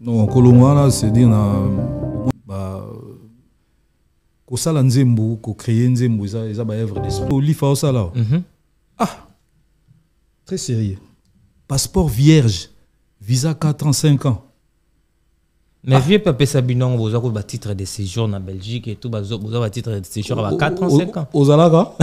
non en cest c'est dire na bah, kosala nzembo kocréer nzembo eza, eza baœuvre d'espritolifa ça mm ah très sérieux passeport vierge visa 4 ans 5 ans mais ah! vieux Sabinon, vous avez un titre de séjour en belgique et tout vous avez un titre de séjour à 4 ans 5 ans ans.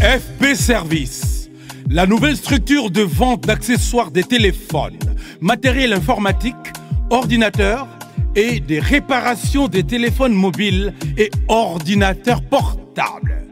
FP Service, la nouvelle structure de vente d'accessoires des téléphones, matériel informatique, ordinateur et des réparations des téléphones mobiles et ordinateurs portables.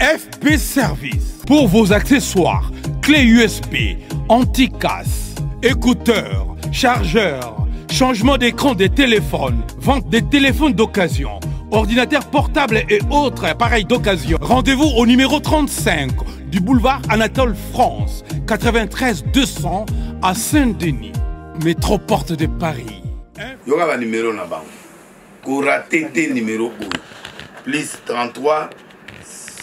FP Service, pour vos accessoires, clés USB, anti-casse, écouteurs, chargeurs, changement d'écran des téléphones, vente des téléphones d'occasion, Ordinateur portables et autres appareils d'occasion. Rendez-vous au numéro 35 du boulevard Anatole France, 93 200 à Saint-Denis, Porte de Paris. y aura un numéro là-bas. numéro Plus 33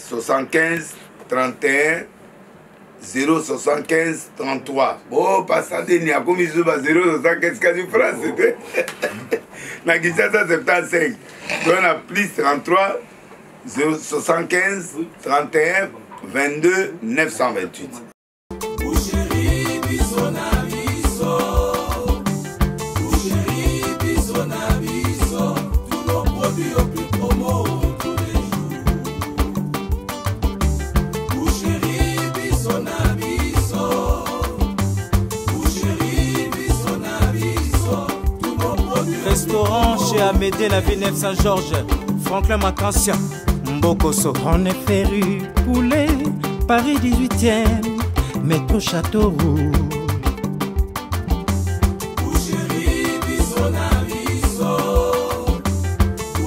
75 31 075 33 bo pasa deni akomi biso ba 075 kasi france oh. te na kinshasa 75 to na plus 33 075 31 22 928 Chez Amédée, la vinaigre Saint-Georges, Franklin, Macancien, Boko So, on est férus poulet. Paris 18e, Metoo au Où j'ris Bison à biso, où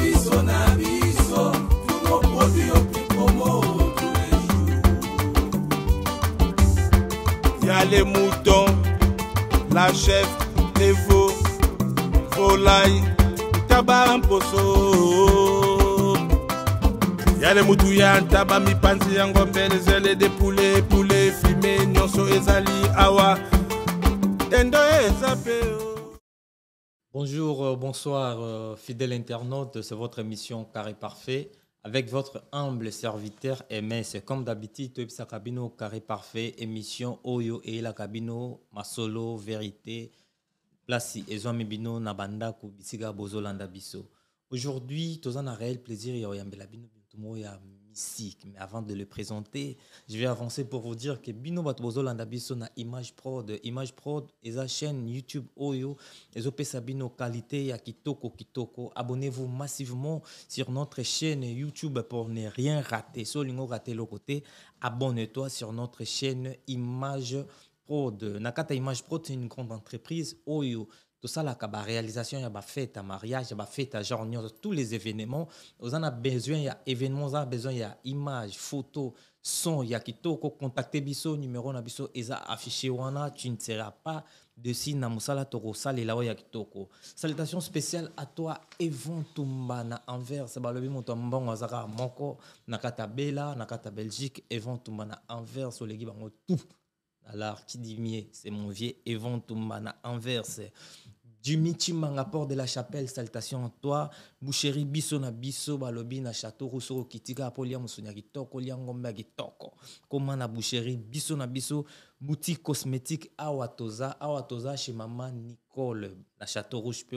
Bison à biso, tous nos produits au plus promo tous les jours. Y a les moutons, la chef. Bonjour, euh, bonsoir, euh, fidèles internautes. C'est votre émission Carré Parfait avec votre humble serviteur MS. Comme d'habitude, cabine Carré Parfait, émission Oyo et la ma Masolo, Vérité, place ezwami bino na bandako bozo bozolanda biso aujourd'hui toza na réel plaisir ya oyambela bino ya mystique mais avant de le présenter je vais avancer pour vous dire que bino bozo bozolanda biso na image prod image prod eza chaîne youtube oyo ezopesa bino qualité ya kitoko kitoko abonnez-vous massivement sur notre chaîne youtube pour ne rien rater so lingo rater le côté abonne toi sur notre chaîne image prod Pro de Nakata Image Pro, c'est une grande entreprise. Oyo, oh, tout ça, la kaba réalisation, y'a y fête, à mariage, y'a y fête, à genre, tous les événements. en a besoin, y'a événements, a besoin, y'a y a images, photos, son, y'a qui toko, contacter numéro na Bisso, et ça affiché, wana, tu ne seras pas de si na musala toro sale la ya toko salutation spéciale à toi Evon mana na Anvers balobi moto mbongo moko Nakata Bela Nakata Belgique Evon mana na Anvers olegi bango tout alors qui dit mieux c'est mon vieux Eventumana envers du miti port de la chapelle salutations à toi boucherie biso na biso balobi na château rousseau kitika apolia poliam kitoko kitoko koma na boucherie biso na biso boutique cosmétique awa toza awa toza chez Maman Nicole na château rouge pe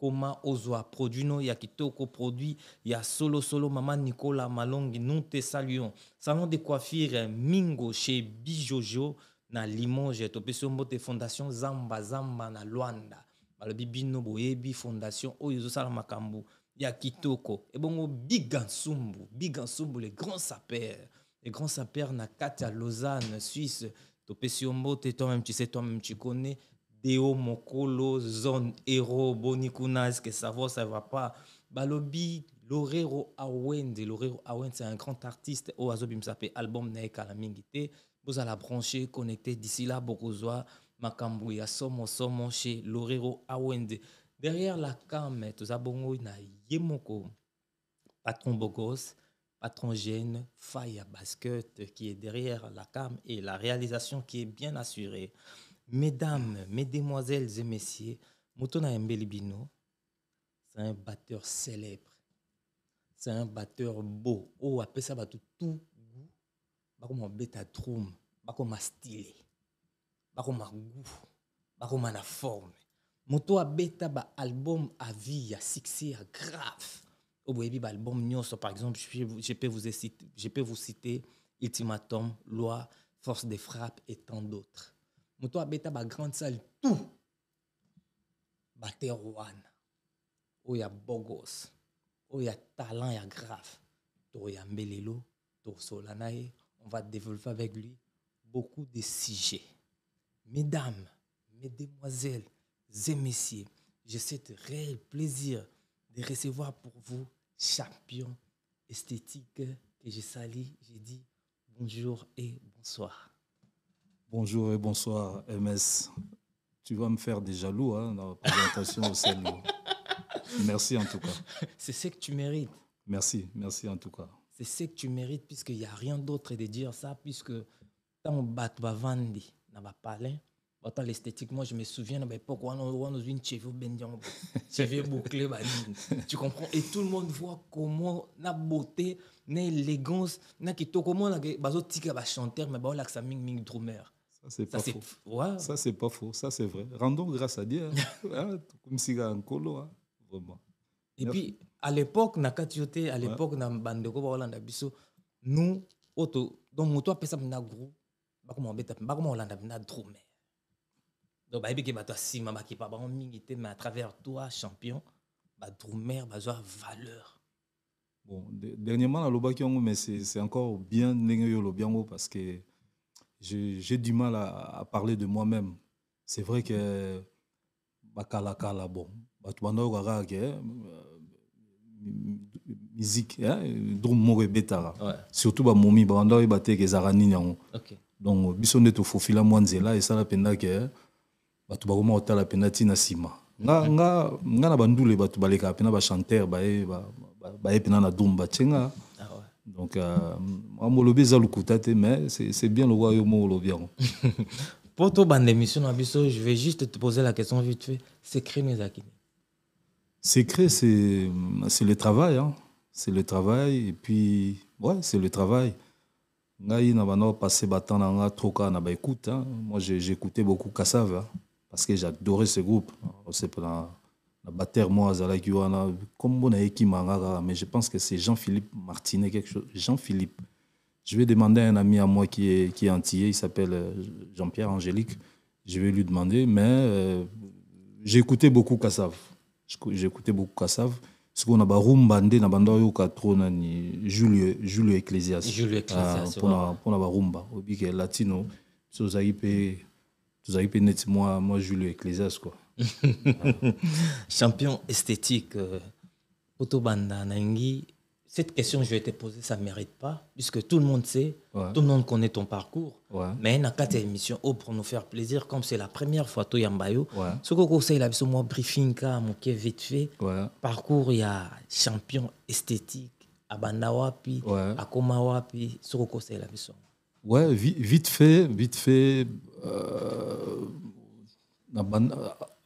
koma ozwa produit no ya kitoko produit ya solo solo mama Nicolas, malongi nous te saluons salon de coiffure mingo chez bijojo na limoges to yo mbote fondation zamba zamba na Luanda balobi boyebi fondation oyo ezosala makambo ya kitoko ebongo bigansumbu nsumbu le grand grands le grand grands na Katia lausanne suisse to yo mbote toi-même tu sais toi-même tu connais Deo Mokolo, Zone, Hero, Bonikuna, est-ce que ça va, ça va pas Balobi, Lorero Awende, Lorero Awende, c'est un grand artiste. ça s'appelle. album nekala la Mingite. Vous allez brancher, connecter d'ici là, Bokozwa, Makambouya, Somo, Somo, chez Lorero Awende. Derrière la cam, il y na Yemoko, patron Bogos, patron Gène, Faya Basket, qui est derrière la cam et la réalisation qui est bien assurée. Mesdames, mesdemoiselles et messieurs, Moutona Mbelibino, c'est un batteur célèbre. C'est un batteur beau. Oh, après ça, tout tout goût. Comme un bêta drum, comme un stylé, comme goût, une forme. Moto a bêta ba album à vie, à succès, à grave. Au bout album nyonso, par exemple, je peux vous citer, je peux vous citer Ultimatum, Loi, Force des frappes et tant d'autres moto ba grande salle tout ba oh y ya bogos y oh, ya talent ya grave toyambe ya tosola na Solanaï, on va développer avec lui beaucoup de sujets mesdames mesdemoiselles et messieurs j'ai cet réel plaisir de recevoir pour vous champion esthétique que j'ai sali, j'ai dit bonjour et bonsoir Bonjour et bonsoir, MS. Tu vas me faire des jaloux hein, dans la présentation au salon. Merci en tout cas. C'est ce que tu mérites. Merci, merci en tout cas. C'est ce que tu mérites puisqu'il n'y a rien d'autre de dire ça puisque quand on bat va vendre, on va parler. Autant moi je me souviens à l'époque on a une cheveux bendian, cheveux tu comprends Et tout le monde voit comment la beauté, l'élégance, na comment la a chanteur mais a que ça ming ming drummer. Ça, c'est pas, faux. Ça, c'est pas faux. Ça, c'est vrai. Rendons grâce à Dieu. Hein. Hein, comme si un colo, hein. vraiment. Et puis, à l'époque, na à l'époque, na bandeko na biso, nous, auto, donc moto nous, na groupe, nous, beta, on na Donc nous qui nous mais à travers toi, champion, ba nous valeur. Bon, dernièrement, c'est encore bien parce que j'ai du mal à, à parler de moi-même. C'est vrai que bakalakala bon, bato bandakokaka ke musique drum moko betara. surtout bamomi babanda oyeba te ke ezalaka nini hein. yango donc biso nde tofofila mwa nzela esala mpenza ke bato bakoma kotala mpenza t'ina nsima nga na bandule bato balekaka mpena bachanteur baye eh, mpena bah, bah, bah, eh, na drum batyenga ba, hein. ba, donc amolobi euh, eza lokuta mais c'est bien le royaume oyo pour mpo tobanda émission je vais juste te poser la question vite fait secret mes ezalaki secret c'est c'est le travail hein. c'est le travail et puis ouais c'est le travail ngai na passé bapasse batemps na nga trop kaka hein. moi j'écoutais beaucoup cassave hein, parce que j'adorais ce groupe pendant la mais je pense que c'est Jean-Philippe Martinet, quelque chose. Jean-Philippe. Je vais demander à un ami à moi qui est, qui est antillais, il s'appelle euh, Jean-Pierre Angélique. Je vais lui demander, mais euh, j'ai écouté beaucoup Kassav. J'ai écouté beaucoup Kassav. ce qu'on a Rumba, on a Bandoyo Katrona, Julie, Julie Ecclesias. Julio Ecclesias. Pour la Rumba, au Latino, sous Sozaïpe Net, moi, moi, Julie Ecclesias, quoi. Champion esthétique, Autobanda euh, Nangi, cette question que je vais te poser, ça ne mérite pas, puisque tout le monde sait, tout le monde connaît ton parcours. Mais il y a émissions oh, pour nous faire plaisir, comme c'est la première fois que Yambayo. Ce que je conseille, un briefing, vite fait. Parcours, il y a champion esthétique, à Bandawapi, à Komawapi. Ce que je conseille, Ouais, vite fait, vite fait. Euh,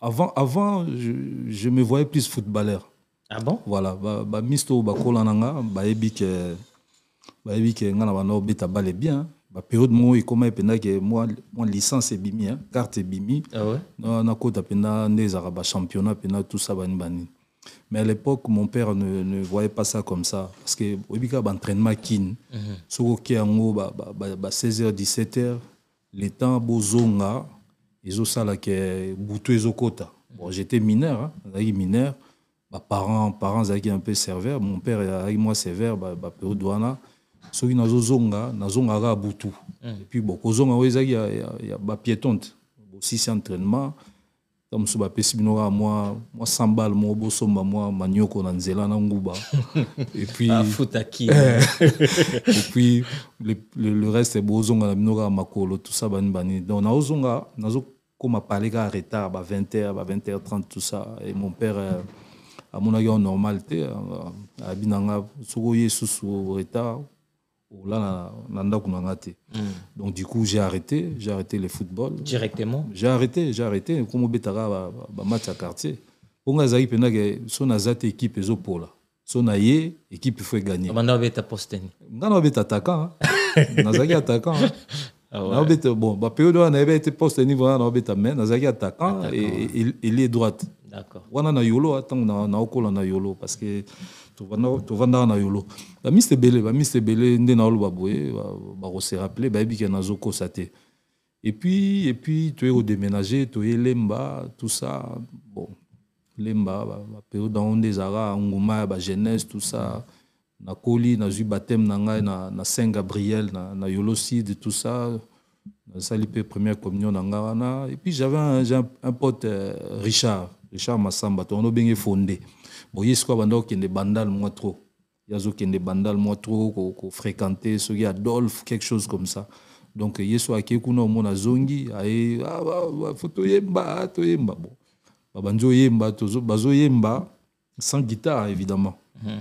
avant, avant je, je, me voyais plus footballeur. Ah bon Voilà. Bah, bah, misto, bah, kolananga, bah, ebi que, bah, ebi que, ngana, bah, no, bah, bien. Bah, période, moi, et comment, pena, que, moi, moi, licence, est bimie, hein, carte, et Ah ouais? Na, na, kota, pena, ne, zara, championnat, pena, tout ça, bah, bani. Mais à l'époque, mon père ne, ne voyait pas ça comme ça. Parce que, obika, bah, entraînement, kin. sur -hmm. en haut, ango, bah, bah, bah, 16h, 17h, les temps, bozonga, ezosalaka butu ezokota bon j'étais mineur hein, mineur. mineur bah, parents parents azalaki un peu sévère mon père azalaki moi sévère baperiode bah, zonga, soki zonga nazongaka boutou. butu mm. puis bon kozonga bah, ezalaki ya bapiétonte bosisi entraînement ta mosusu bapesi bino kaka moi, mwa sambale moko bosomba mwa manioko na nzela na nguba ah, hein? puis le reste bozonga na bino kaka makolo tout ça bani bani donc zonga, nazo comme à parler retard, à 20h, à 20h30, tout ça. Et mon père, euh, à mon avis, en normalité, euh, à Binanga, sous sous retard, là, Nanda Kunangate. Hmm. Donc, du coup, j'ai arrêté, j'ai arrêté le football. Directement J'ai arrêté, j'ai arrêté, comme au Betara, bah, bah, bah, match à quartier. Pour moi, Zaki Penag, eh, son azate équipe, et Zopola. Son aïe, équipe, il faut gagner. Maintenant, on va être attaquant. été hein. attaquant. Hein. Ah naobeta bon bah, où on avait été poste niveau ah, il est droit attaquant est droite wana na yolo a naokola na yolo parce que na yolo a et puis et puis tu es au déménager tu es lemba tout ça bon lemba baperiode dans des est nguma de jeunesse tout ça na Coli, baptême na ngai na, na saint gabriel na, na yolocide tout ça nasali mpe première communion na ngai et puis j'avais un, un, un pote euh, richard richard masamba to wana obenge fonde boye sikoyo abanda kokende bandal moi, trop ye azokende bandal moi, trop kofréquente soki adolphe quelque chose comme ça donc ye so akei kuna omona azongi aye ah, ah, ah, fo toyemba toyemba bon babandi oyemba bazoyemba sans guitare évidemment mhm.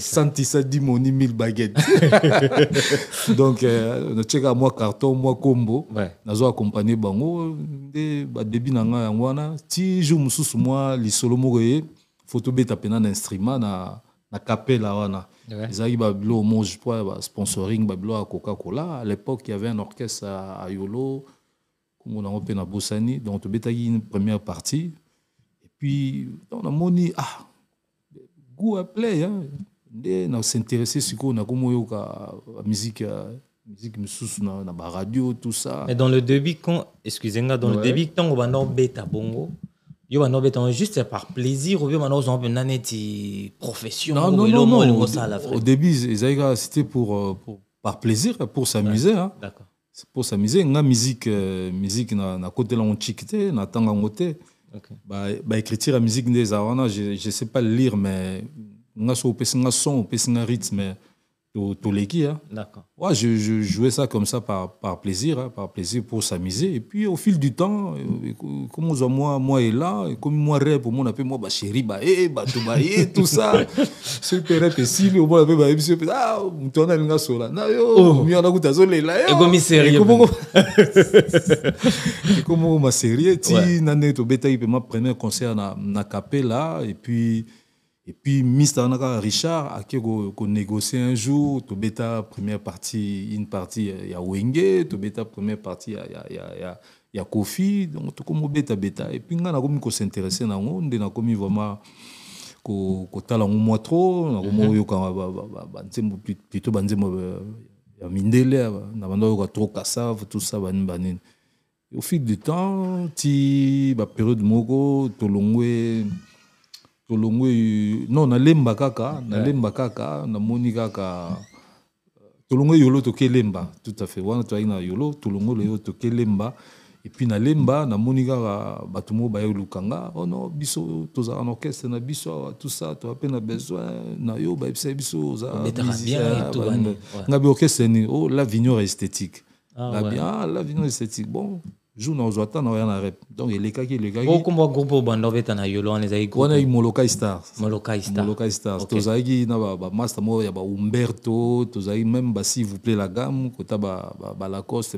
santisadi dimoni 1000 baguettes donc euh, natiaka moi carton moi combo. ouais. nazo accompagne bango nde badebi na ngai yango wana ti jour mosusu mwa lisolo moko ye fo tobeta pena na instrument na, na kapela wana ouais. ezalaki babilo homoge po basponsoring babilo ya coca cola à l'époque il y avait un orchestre à yolo nkombo nango mpe na bosani donc tobetaki une première partie et puis on a namoni ah kuwa play hein. nde nasinteresse a nakomoyoka musique euh, musique misusu dans la radio, tout ça mais dans le début quand excusez-moi dans ouais. le début va banda obeta bongo yo va obeta yango juste par plaisir va banda ozwa mpena neti profession non, non, non, non. Au, au début c'était pour, euh, pour par plaisir pour s'amuser hein. pour s'amuser nga musique euh, musique na, na kotelango ntiki on na ntango yango bah, bah, écriture la musique, je ne sais pas lire, mais je suis un son, un rythme. Tous qui Hein. D'accord. Ouais, je, je, jouais ça comme ça par, par plaisir, hein, par plaisir pour s'amuser. Et puis au fil du temps, euh, comme on moi, moi et là, comme moi rêve, on appelle moi bah, chérie, bah, eh, bah, tout, bah, et eh, tout ça. Ce père est si, au moins, bah, eh, monsieur, ah, en as une sola. Na yo, oh. mi on a goûté à zolé là. Et comme sérieux. Et comme ma série, ti, nané, to bétail, ma premier concert na, na capé et puis. Et puis, Mr. Richard a négocié un jour, tu bêta première partie, une partie, il y a Wenge, tu première partie, il y a, il y a, Kofi, donc tu comme bêta Et puis, on a comme qu'on s'intéresser à on, a vraiment tala on a ba plutôt bah, bah, euh, mindele, bah, na trop cassave tout ça Au fil du temps, ti ba période moko longwe tolongo non lemba kaka lemba kaka namoni kaka tolongo yolo tokelemba tout à fait wana toyaki yolo tolongo yolo tokelemba lemba puis namoni kaka bato moniga baye lukanga oh non biso tozalaka an orchestre na biso tout ça Toi, mpe besoin na yo bayebisaki biso ozaangabi ah, orchestre oh, la vigneur esthétique ah, ouais. ah vigneur esthétique bon jour na ozwa na rien à rep donc elekaki elekakiokomba groupe oyo banda obeta a yolo wana ezalaki wana molokai stars molokai stars tozalaki na a bah Umberto, baumberto tozalaki même s'il vous plaît la gamme kota bah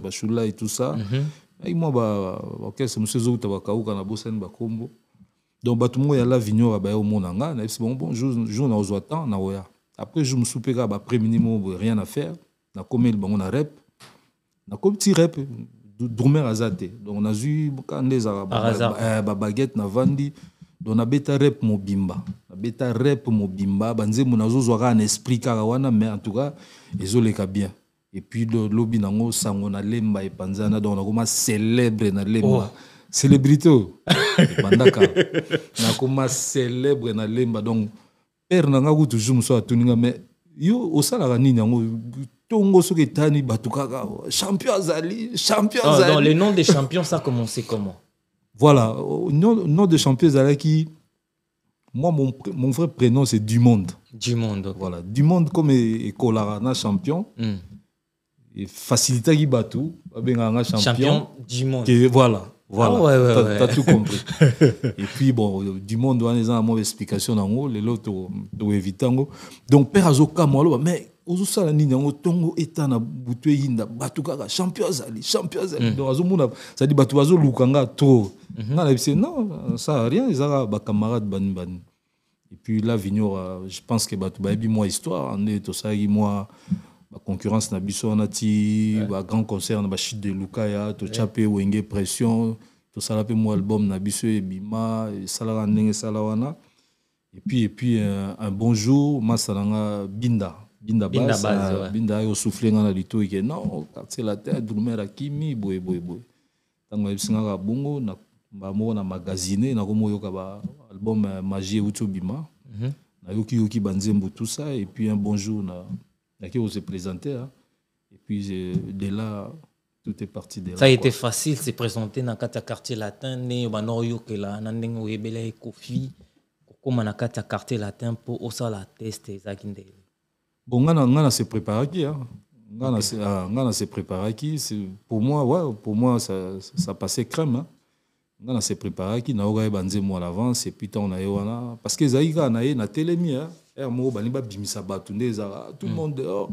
bashula et tout ça mhm. Et moi ai mwa Monsieur mosusu ezowuta bakauka na bah bakombo donc bato moko ya lavignor au monde nga nayebisi C'est bon jour na ozwa temps na oya après je me mpe kaka bah, après minimum rien à faire il bango na bah, rep nakomi petit rep Doumer aza te donc nazwi kanda ezala eh, babaguette navandi donc bêta rep mobimba bêta rep mobimba Banze nazozwa kaka na esprit kaka wana mais en tout cas ezoleka bien et puis lobby nango sango nalemba epanzana donc nakoma célèbre nalemba lemba oh. célébrité oyo oh. bandaka nakoma célèbre lemba donc père nanga toujours toujours me atuninga mais yo au nini yango tongo soki etani champion azali champion ah, azali le nom des champions ça a commencé comment voilà nom, nom de champion qui moi mon, mon vrai prénom c'est Dumond Dumond voilà Dumond comme e, ekolaka champion mm. et qui bato babengaka champion, champion Dumond voilà voilà ah, ouais, ouais, t'as tout compris et puis bon du monde les eza na explication explication nango lelo toevite yango donc père moi là mais ozosala nini yango ntongo etana butu eyinda bato kaka champion azali champion azali hmm. donc azomona zali bato bazoluka nga trop mhm. nga na biso non ça rien eza kaka bacamarade bani bani et puis là vignora euh, je pense que bato bayebi mwa histoire nde tosalaki mwa baconcurrence na biso wana ti bagrand concert na bachite de lukaya totya mpe wenge pression tosala pe mwa album na biso ebima esalaka ndenge esala wana et puis et puis euh, un, un ma jour masalanga binda binda basi ouais. binda oyo souffle nga na litoi la non quartier latin dulmer akimi boye boye boye ntango ayebisi ngaka bongo na bamoko na magazine nakoma album baalbum euh, magie euti mhm. Na nayoki yoki banzembo tout ça et puis un bonjour na nayaki kose présenter. Hein. et puis euh, de là tout est parti de là ça a été facile se présenter na quartier latin ne bana oyokela na ndenge oyebela ekofi kokóma na quartier latin pour osala teste ezalaki ndele Bon, on a se préparé hein. On a se préparé Pour moi, ouais, pour moi, ça, ça passait crème. Hein. On a se préparé qui, na ogaye banze moi à l'avance et puis on a eu parce que zaïga a eu na télémi hein. Ermo baniba bimisa batunde zara tout le mm. monde dehors.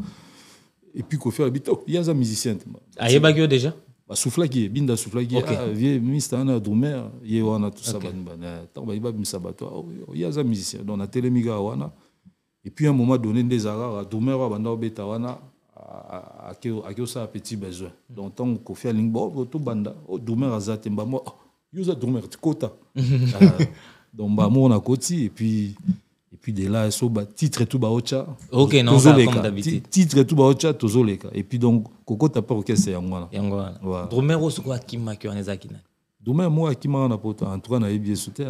Et puis qu'on fait mesure il y a un musicien. Ayebagio ah, déjà. Bah souffle qui binda souffle qui okay. ah, il y a on a tout ça okay. banba. Tant baniba bimisa bato, oh, oh, il y a un musicien. Donc na télémi ga wana et puis à un moment donné des a ezalaka tumeur abanda kobeta wana akosala petit besoin donc tant que kofi alingi tout tobanda o tumeur aza te mbamo yo oza tumeur tikota donc mbamo a koti et puis et puis de là so ba titre tout ba ocha ok non ça comme d'habitude titre tout ba ocha cas et puis donc kokota par orchestre yango wana yango wana qui m'a ko en wana ezalaki nani drummer moko akimaka na poto en tout cas on a bien nayebi ah te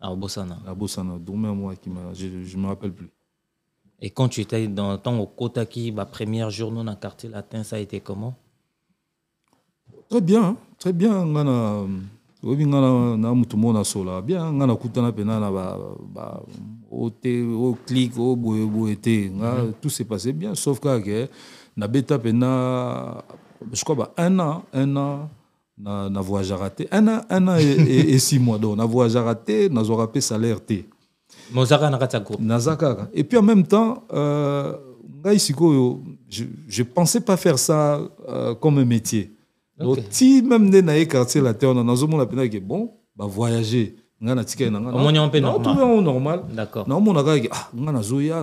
abosana abosana drummer moko akimaka je me rappelle plus et quand tu étais dans temps au Kotaki, ma première journée dans le quartier latin, ça a été comment Très bien, hein. très bien. bien ba tout s'est passé bien sauf je crois un an un an na, na un an un an et, six mois donc na salaire naza kaka et puis en même temps euh, ngai sikoyo je je pensais pas faire ça euh, comme un métier donc okay. ti même nde naye quartier latin wana nazomona mpenaki bon bah bavoyage ngai natikali na ngaiotrouve yango normal naomona kaka ah ngai nazoya ya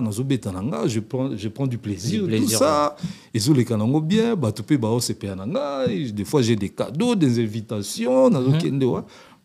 na nga je prends, je prends du plaisir, du plaisir tout ça ezoleka nango bien bah bato mpe baosepeya oh, na ngai des fois j'ai des cadeaux des invitations nazokende mhm. mm -hmm. wa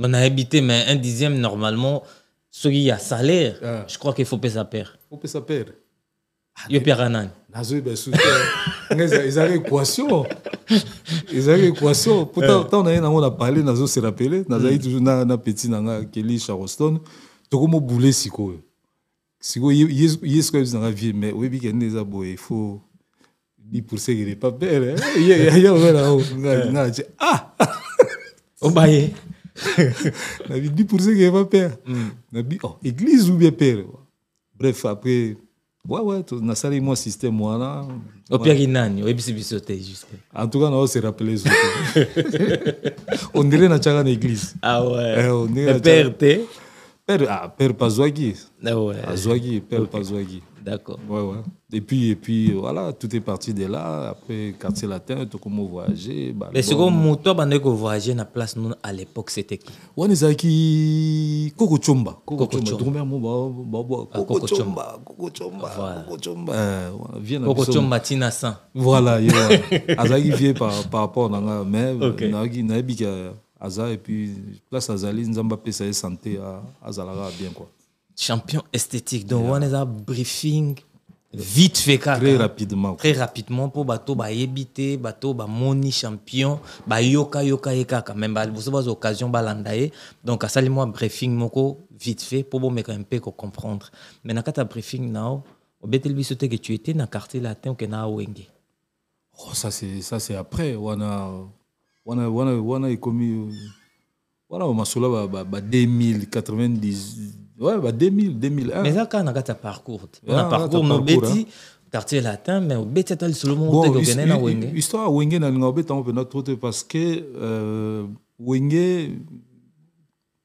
On a habité, mais un dixième, normalement, celui qui a salaire, ah. je crois qu'il faut payer sa paire. Il faut payer sa paire. Il faut payer nazoyi basuta ezalaki équation une équation pourtant on a eu naye parlé na s'est rappelé pele a toujours na petit nanga keli charleston il sikoyo sikoyo ye sikoyo yebisa nanga vie mais oyebi kende eza boye faut il pas lipoursekele papere ye yango nango ngai natie ah obaye na dit pour ceux qui va père na dit, oh église ou bien père bref après ouais ouais nasali moi, système wana opiaki nani oyebisi biso te juste en tout cas va se On On qu'on dans na église ah ouais Le eh, père t père ah père ah ouais. Le père pazwaki d'accord ouais ouais et puis, et puis voilà, tout est parti de là. Après, quartier latin, tout comme voyager. Mais ce que vous avez que voyager na place nous à l'époque c'était qui On est qui Coco Chomba. Coco Chomba. Tout le monde Coco Chomba. Coco Coco Coco Tina San. Voilà, yo. Azaki vient par par rapport à mais nagi nabi à aza et puis place azali nzamba pesa santé à azalara bien Champion esthétique. Donc on est à briefing vite fait très rapidement très rapidement pour bateau bah bayebi bateau bah moni champion bah yoka yoka ye kaka vous vous avez occasion bah ye donc asali moi briefing moko vite fait pour vous mettre un peu mpe comprendre mais na kati ta briefing now au obeteli lui te que tu étais na quartier latin que na awenge oh, ça c'est ça c'est après wana wana wana wana ekomi euh, voilà bamasolo ba, ba, ba 2000 90 Ouais, bah 2000, 2001. Mais ça, quand on a ta parcours, on a parcours nos bêtis. quartier latin mais obeti le monde, otekokende na wenge histoire wenge nalinga obeta yango mpenza to te parce que wenge euh,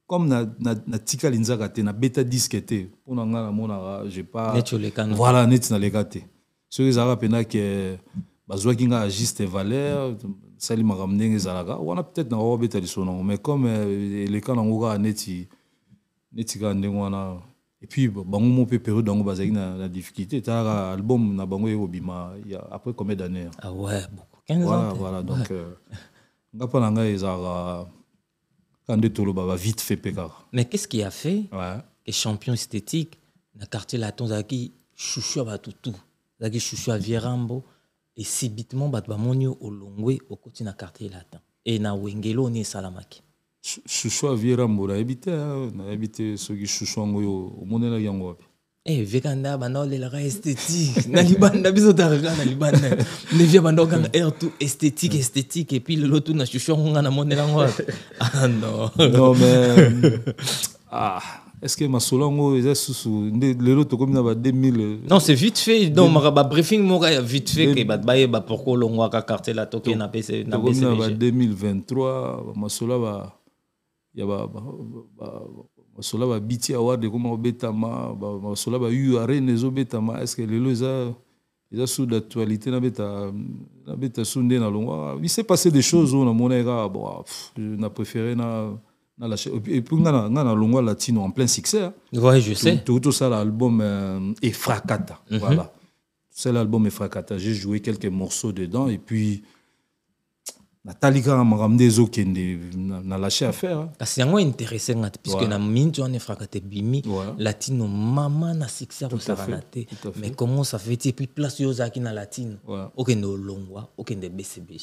comme na na na na beta nzaka te na diske te j'ai pas voilà net na naleka te soki ezalaka mpenza que bazwa kinga juste valeur salimaka ndenge on a peut-être nakaka obeta lisolo sonon mais comme le nango kaka neti ne tika ndenge wana epuis bango mo la période yango bazalaki na, na difficulté tala album na bango ekobima après combien d'années ah ouais, beaucoup. 15 voilà, ans, voilà donc ouais. euh, nga mpo na ngai ezalaka kaka nde fait mpe mais qu'est ce qui a fait ouais. que champion esthétique na quartier laton zaki chouchou ya bato tu ozalaki chouchou ya vierambo et subitement au bamoni au côté na quartier latin et na wengelo ni salamaki shushuwa vierambura ebite hein, ebite soki shushuwa ngo yo omonelaki la wapi Eh, banal, elle a esthétique na libanda biso na libanda ndevie banda okanga air tout esthétique esthétique et puis le shushu na nga la wapi ah non non mais euh, ah est-ce estce masolo est eza susu nde lelo tokomi na ba 2000 non c'est vite fait donc ma briefing moko vite fait ke bah, bah, bah, pourquoi l'on voit qu'à quartier la tokee na pctokomi na pas 2023 ma ya ya ba babiti award ekoma kobetama basola bayu arene ezobetama estce lelo eza eza sous d'actualité nabeta nabeta dans nde nalongwa ah, il s'est passé des choses oyo namona eka ah, na préféré na na lâché et puis n'a latino en plein succès hein. ouais je sais tout ça l'album euh, efrakata mm -hmm. voilà c'est l'album efrakata j'ai joué quelques morceaux dedans et puis natali kaka makambo nde ezokende lâché affaire kasi yango interese nga te puisque na mingi wana efraka bimi ebimi latino mama na succès akosakana te mais comment ça fait ti puis place oyo ozalaki na latino okende olongwa de bcbg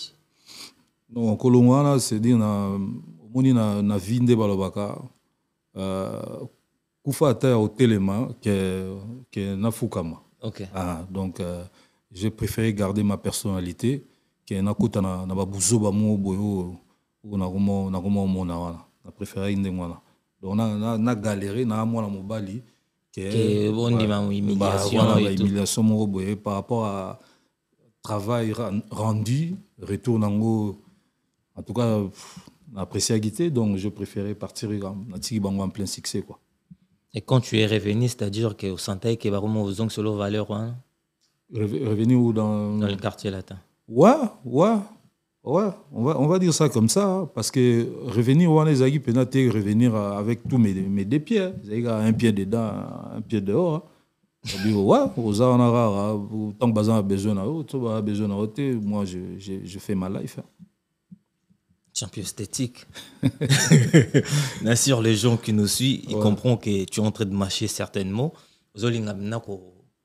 non kolongwa c'est cedire na omoni na, na vinde balobaka Euh kufa au ya que que na fukama. Ok. ah, donc je euh, j'ai préféré garder ma personnalité ke nakuta na, na babuzo ba boye oyo ou na wana na préféré ndenge wana donc a na mwana mobali keondimahumiliation bah, mon boye par rapport à travail rendu retour nango en tout cas n'appréciaki te donc je préférais partir euh, natiki en plein succès quoi et quand tu es revenu c'est-à-dire que au sentai ke bakomo ozongi selon valeur wana hein? revenu ou dans dans le quartier latin Ouais, ouais, ouais, on va, on va dire ça comme ça, hein, parce que revenir au Zagi Penate, revenir euh, avec tous mes, mes deux pieds, hein. Zagi un pied dedans, un pied dehors. Je hein. dis, ouais, on a tant que a besoin a besoin moi je, je, je, fais ma life. Champion esthétique. Bien sûr, les gens qui nous suivent, ils comprennent que tu es en train de mâcher certains mots. Zolinga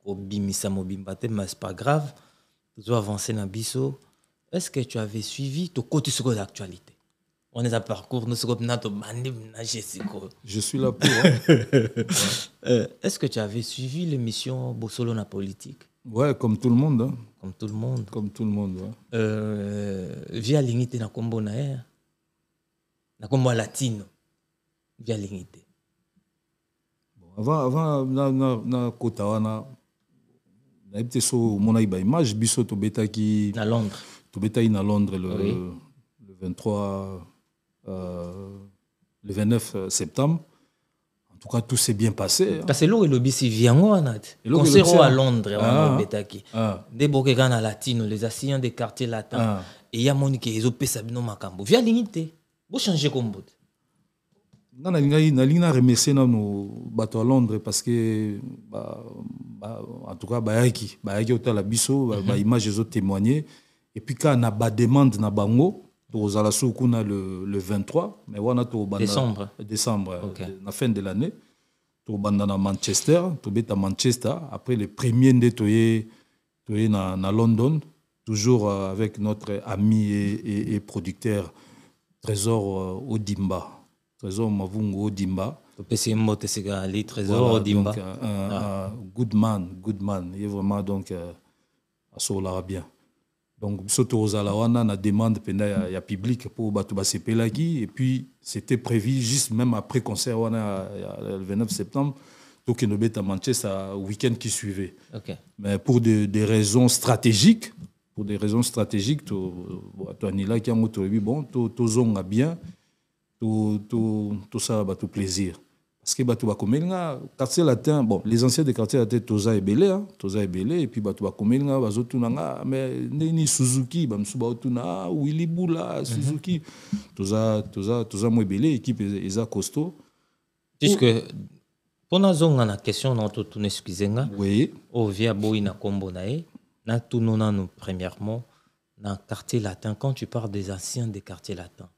Bimisa Mobimba, mais c'est pas grave est-ce que tu avais suivi ton côté actualité on est à parcours je suis là pour hein. euh, est-ce que tu avais suivi l'émission Bossolona politique ouais hein. comme tout le monde comme tout le monde comme tout le monde via l'unité, na latino via l'unité. avant na, na, nayebi te so omonaki baimage biso tobetaki na londres tobetaki na londres le, oui. le 23 euh, le 29 euh, septembre en tout cas tout s'est bien passé hein. parce que eloko elobisi viango wana On s'est oyo à londres wana ah, ah. obetaki nde ah. bokeka na latino les assillant des quartiers latin eya monike ezopesa bino makambo via l'unité, te bochange kombo te nga nalingi na remercie nano bato ya londres parce que bah, bah, en tout cas bayaki bayaki kotala biso baimage mhm. bah, ezotémoigne et puis quand na bademande na bango tokozala so kuna le, le 23 mais on wana tokobandadécembre décembre, euh, okay. na fin de l'année tokobanda na manchester tobeta manchester après le premier nde toye toye na, na london toujours euh, avec notre ami et, et producteur trésor euh, odimba trésor Mavungo Dimba. Dimba. trésor Dimba. donc, euh, ah. Un good man good man est vraiment donc euh, bien donc surtout aux qu'il na demande un ya, a public pour bato et puis c'était prévu juste même après le concert le 29 septembre tokende à manchester week-end qui suivait mais pour des raisons stratégiques pour des raisons stratégiques là qui tolobi bon tozonga to bien tout, tout, tout ça, va tout plaisir. Parce que tu quartier latin, les anciens des quartiers latins, Toza et Belé, hein, Toza et Belé, et puis mais ni Suzuki, bah, msuba Willy Boula, Suzuki, moi mhm. Belé, équipe, Puisque, question, Au via e, nous, premièrement, quartier latin, quand tu parles des anciens des quartiers latins,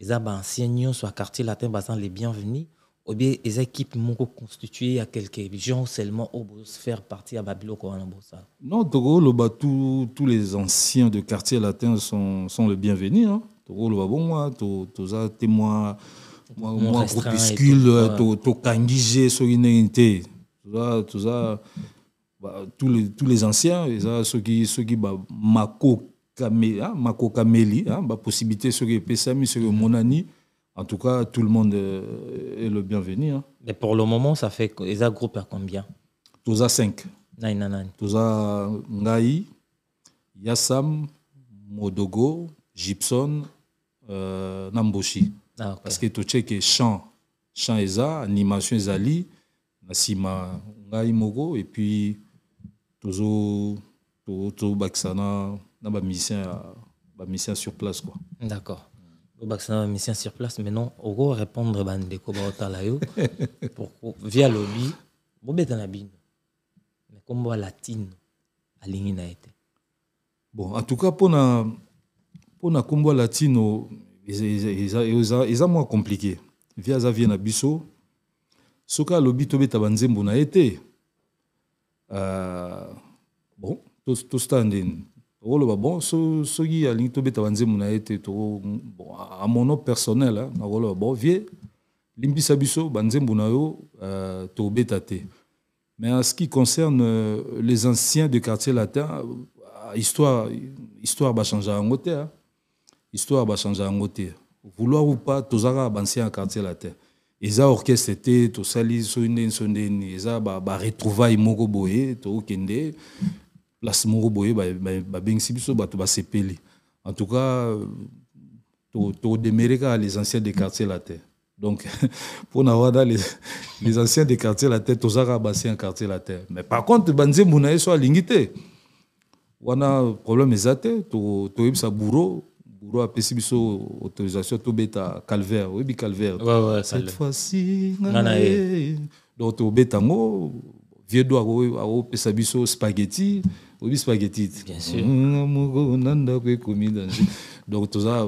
eza baancien nyonso quartier latin baza les bienvenus ou bien les équipes moko constitué à quelque gens seulement oyo faire partie à babiloko wana bosala non tokoloba tous les anciens de quartier latin sont, sont le bienvenu hein? tokoloba bongo to, toza te mwa to groupuscule sur une unité Tout ça toza ça bah, tous les, tous les anciens ceux ceux qui soki bamako ma mako kameli hein, hein bah, possibilité sur les PSAMI sur les Monani en tout cas tout le monde euh, est le bienvenu hein. mais pour le moment ça fait les groupes à combien à 5 non. tous à... ngai Yassam Modogo Gibson euh, Namboshi ah, okay. parce que tu que chant chant eza animation est ali, Nassima, Ngaï, Mogo, et puis toujours au to mission, bah mission euh, bah, sur place quoi d'accord obakisa na bamusicien sur place mais non maintenant okorépondre bandeko baotala pour via lobi bobeta na mais comme kombo latine alingi na été bon en tout cas pour pour mpona kombo alatino eza moins compliqué vie aza via na biso soki alobi tobeta banzembo na ye a été euh, bon tout to standing tokoloba bon so, soki alingi tobeta banzembo na ye te a mono personnel eh, hein, nakoloba bon vie limbisa biso banzembo na yo euh, tobeta te mais en ce qui concerne euh, les anciens de quartier latin euh, histoire histoire bachange yango te eh. histoire changer en te hein. vouloir ou pas tozalaka bancien ya quartier latin eza orchestre te tosali so ils ont ndeni eza baretrouvaille bah, ba moko boye tokende place moko boye babengisi biso bato basepeli en tout cas todemere kaka les anciens des quartiers la terre donc n'avoir wana les, les anciens des quartiers la terre toza kaka basien quartier la terre mais par contre banzembu na ye so alingi te wana problème eza te toyebisa to bourreau bourreau apesi biso autorisation tobeta calvaire oyebi calvaire ouais, ouais, cette fois-ci eh. donc tobeta yango vieux do akopesa biso spaghetti obi spaghetti nanda ko ekomi donc toza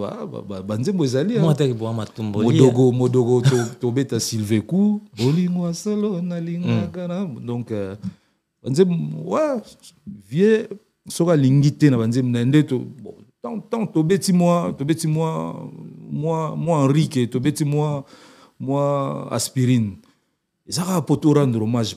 banzembo ezalimodogo hein. modogo tobeta sylve cour bolingo asolo nalingaka mm. na donc euh, banzembo sera vie soki alingi te na banzembo na nde tant tobeti moi, tobeti moi, moi, enrique tobeti moi, moi, aspirine pour po rendre hommage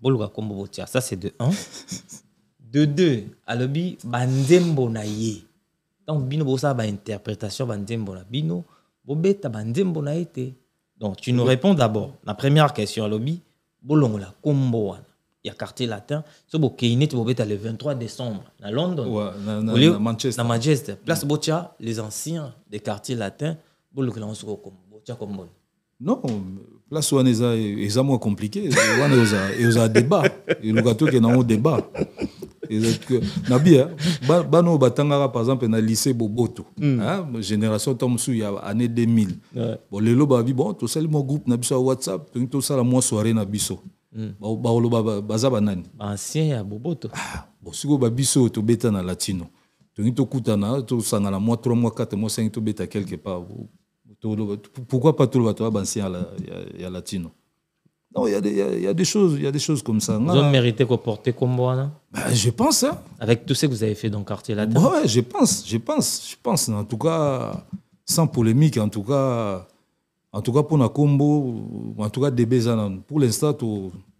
boluka nkombo ça c'est de 1 de 2 alobi banzembo na ye donc bino bosala interprétation banzembo na bino bobeta Bandembo na donc tu nous réponds d'abord la première question alobi bolongola Il y a quartier latin Ce bokei neti bobeta le 23 décembre à london ouais, à manchester. la manchester place mm. botia les anciens des quartiers latins bolukela ngo soko non place wana eza eza mwa komplike wana eza eza débat eluka toke nango débat na bia bana oyo batangaka par exemple na lycée boboto hein génération il y a année 2000 bon lelo babi bon tosali mwa groupe na biso ya whatsapp ça la mwa soirée na biso ba baza banani baancien ya boboto bon si bosikoyo biso oyo tobeta na latino tolingi tokutana la mwa 3 mois 4 mois 5 tobeta quelque part pourquoi pas tout le bateau à ah ben, la y latino non, il y, a, des choses, il y a des choses comme ça. Vous méritez ah. mérité qu'on porte comme ben, moi, Je pense. Hein. Avec tout ce que vous avez fait dans le quartier latin je pense, je pense, je pense. En tout cas, sans polémique, en tout cas, en tout cas pour Nakombo, en tout cas Pour l'instant, tu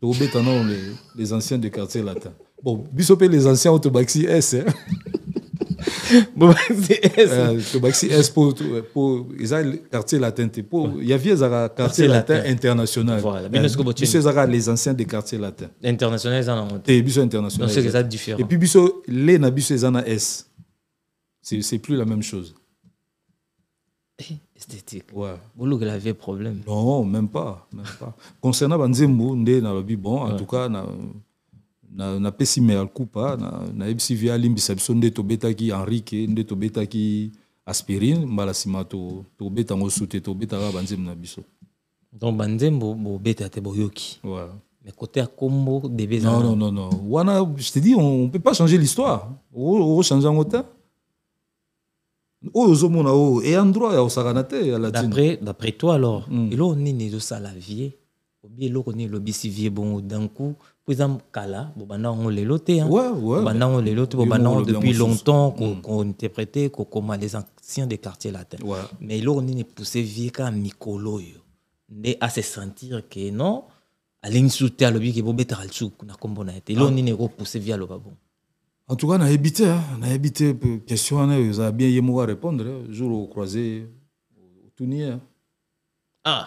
obéis les, les anciens du quartier latin. Bon, bisopé les anciens eh, au S. Bah, s es po eza quartier latin pour po yavi quartiers quartier latin international biso ezalaka euh, les anciens des quartiers latins, international eza nango te biso internationaleza différent epuis biso le na biso eza na s c'est plus la même chose eh, esthétique ouais. bolokela avait problème non même pas même pas concernant dans nde nalobi bon en tout cas na, na, na pesime ya kupa na, na alimbisa biso nde tobetaki henrike nde tobetaki aspirine mbala nsima tobeta to su te tobetaka banzembo na biso donc banzembo bobeta te boyoki voilà. mais côté à combo bébé non non non wana je te dis on, on peut pas changer l'histoire on change en autant oyo ozomona oyo eya droit ya kosakana te ya latine d'après toi alors mm. eloo nini ezosala vie obi eloko nini elobisi vie bongo danku po eza kala bobanda yango lelo te bobanda hein. yango lelo te bobanda yango depuis longtemps qu'on mm. qu'on kokoma les anciens des quartiers latins mais eloko nini poussé vie qu'à mikolo oyo à se sentir que non alingisi te alobi ke bobetaka lisuku na nkombo na ye te eloko ah. nini repoussé vie aloba bongo En tout cas, nayebi on hein, nayebi te euh, question wana hein, oyo bien ye répondre jour jour croiser euh, au tournier ah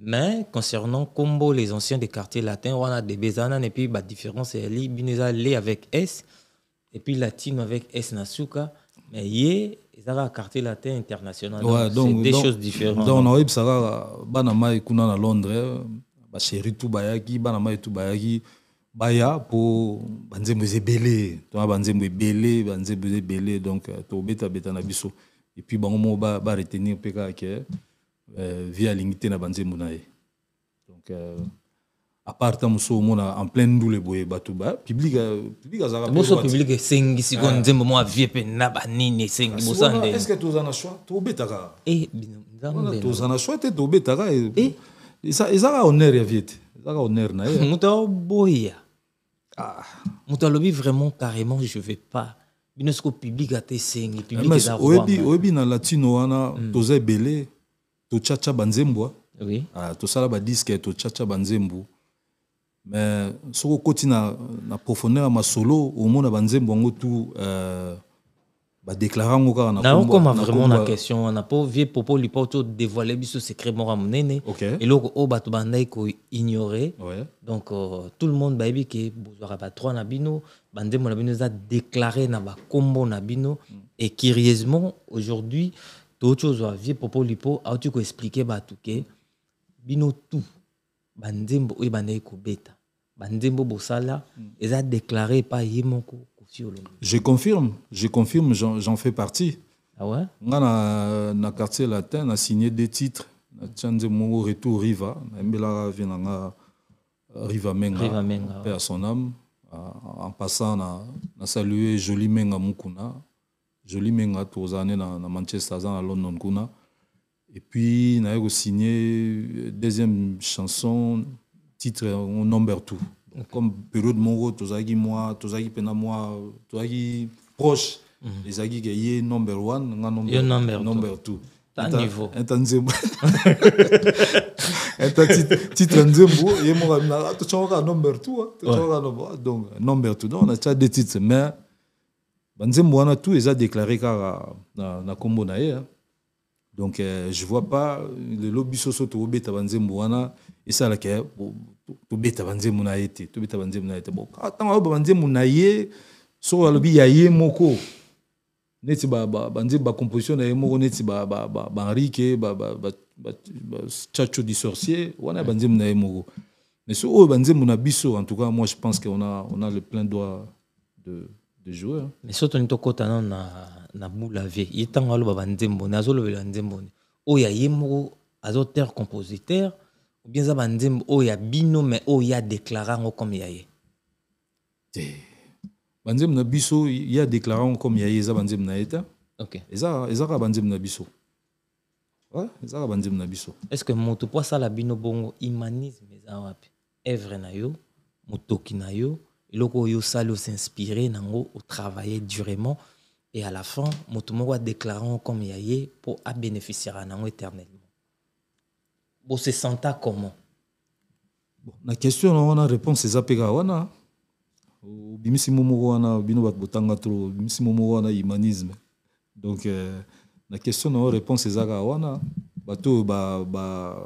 Mais concernant Combo, les anciens des quartiers latins, on a des Bezanan et puis la différence est li Bineza li avec S et puis latine avec S Nasuka. Mais yé, ils avaient un quartier latin international. donc, c'est des choses différentes. Donc, on a eu ça là, Banama et Kuna à Londres, bah, chéri tout bayaki, Banama et tout bayaki, baya pour banzembo ebele, toi banzembo ebele, banzembo ebele, donc, euh, to beta beta na biso. Et puis, bah, on va retenir PKK. Euh, via alingi te na banzembo na ye donc euh, à part ta moso omona en pleine ndule boye bato public azalakamoso euh, public esengisi ko ah. nzembo mwa vie tu na banini esengi tu toza na choix tobetaka toza un choix te tobetaka ezaka honneur ya vie te ezaka honneur na ye moto Muta oh, ah. moto alobi vraiment carrément je vais pas bino sikoyo public ate Oebi, Oebi, na latino wana hmm. toza ebele tochacha banzembwa oui. uh, tosala to tochacha banzembu me soki na, na profondeur solo masolo omona banzembo ngo tu ngo euh, badéclara na kaka naokoma vraiment na question na po vie biso bandai donc euh, tout le monde baby ke ba trois na bino Tout na bino déclaré na combo na bino mm. et curieusement aujourd'hui tochozwa hein. vie popo lipo a ah, tu expliquer koexplike bato ke bino tu banzembo oyo bandeki kobeta banzembo bosala a hmm. déclaré pas ye moko kofi je confirme je confirme j'en fais partie ah ouais? nga na, na quartier latin a signé des titres natia nzembo moko retour riva nayembelaka vient na riva menga, riva menga pe son âme ah, en passant na, na saluer joli menga mokuna jolimenga tozalani années dans manchester à london kuna et puis signé signé deuxième chanson titre number two okay. comme période Mongo, tozagi moi tozagi pena moi tozagi proche mm -hmm. proche number one nga number, number, number two, two. un titre ah, number two ah, ah, donc number two on a déjà des titres mais banzembo mwana tout a déclaré na, combo na hein. donc euh, je vois pas le lobby so banzembo banzembo na banzembo na bon banzembo na ye a un ya ye moko neti ba composition na ye moko neti ba sorcier wana mais en tout cas moi je pense qu'on a, on a le plein droit de de joueurs. Hein. Mais surtout, nous avons na moulavé. Il est en train de nzembo, na zolo bela nzembo. O oh, ya yemo azoteur compositeur ou bien za nzembo o oh, ya bino mais o oh, ya déclarant comme yaye. Banzem na biso ya déclarant comme yaye za banzem na eta. OK. Eza eza ka na biso. Ouais, eza ka na biso. Est-ce que moto pour ça la bino bongo humanisme eza wapi? Evre na yo, motoki na yo, loko yo salu s'inspirer nango travailler durément et à la fin moto moko adéclarant comme yaye pour bénéficier à nango éternellement senta comment bon, na question na wana réponse eza mpe wana obimisi mo wana bino bat botanga tro obimisi wana humanisme donc euh, la na question na yo réponse eza kaka wana bato oyo ba, ba,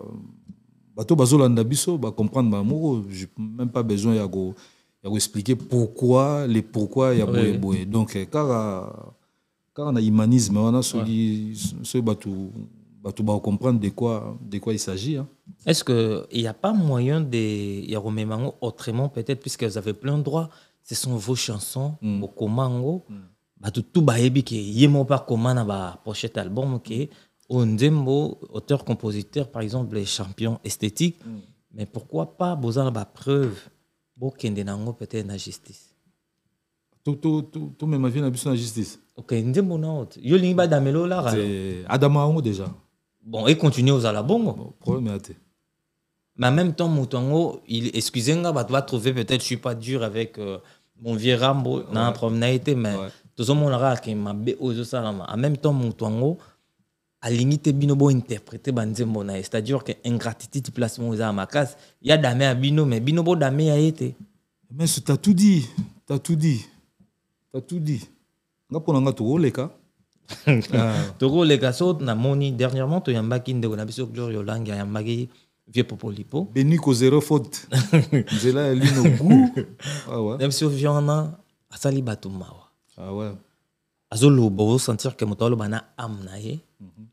bato bazolanda biso bacomprendre bamoko même pas besoin ya go expliquer pourquoi les pourquoi il y a oui. boué. donc eh, quand on a humanisme on on soki bat tout va comprendre de quoi de quoi il s'agit hein. est-ce que il n'y a pas moyen de y komema autrement peut-être puisque vous avez plein de droits ce sont vos chansons au hmm. bokoma yango mm. bato tu bayebi ke ye mon mpa koma na baprochete album ke ondembo auteur compositeur par exemple les champions esthétiques hmm. mais pourquoi pas la bah, preuve bokende nango peut-être na justice tomema vie na biso de justice ok nzembo na yo olingi badamela olara adama yango déjà bon et ozala bongo problème ya te mais en même temps moto yango excusez nga bato trouver peut-être je suis pas dur avec euh, mon vieux rambo na problème na ye te mais tozomonaka m'a mabe oyo ezosalama en même temps moto à limite bino interprété dit tu c'est-à-dire que ingratitude place à case. ya y a damé à bino mais bino a été mais Tu as tout dit as tout dit as tout dit nga na ah. so dernièrement na biso vieux popolipo zéro faute ya ah même si tu à salibatou mawa ah ouais. Azul sentir que mutalo bana amnaye.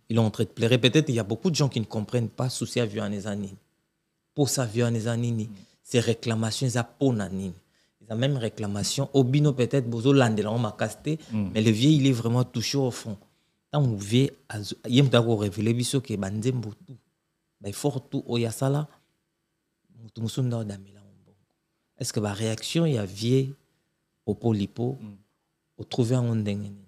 Il est en train de pleurer Peut-être il y a beaucoup de gens qui ne comprennent pas souci à Vuanesanini. Pour ça Vuanesanini, ses mhm. réclamations à Ponanini. ont même réclamation, Obino peut-être, Bozo Landela, m'a casté, mhm. mais le vieil il est vraiment touché au fond. Tant on vient, il y a révélé, biso que Bandembo tout. Il faut tout, Oyasala, Mutumusunda Damela. Est-ce que ma réaction, il y a vieil au Polipo, mhm. au trouver un Ndengeni?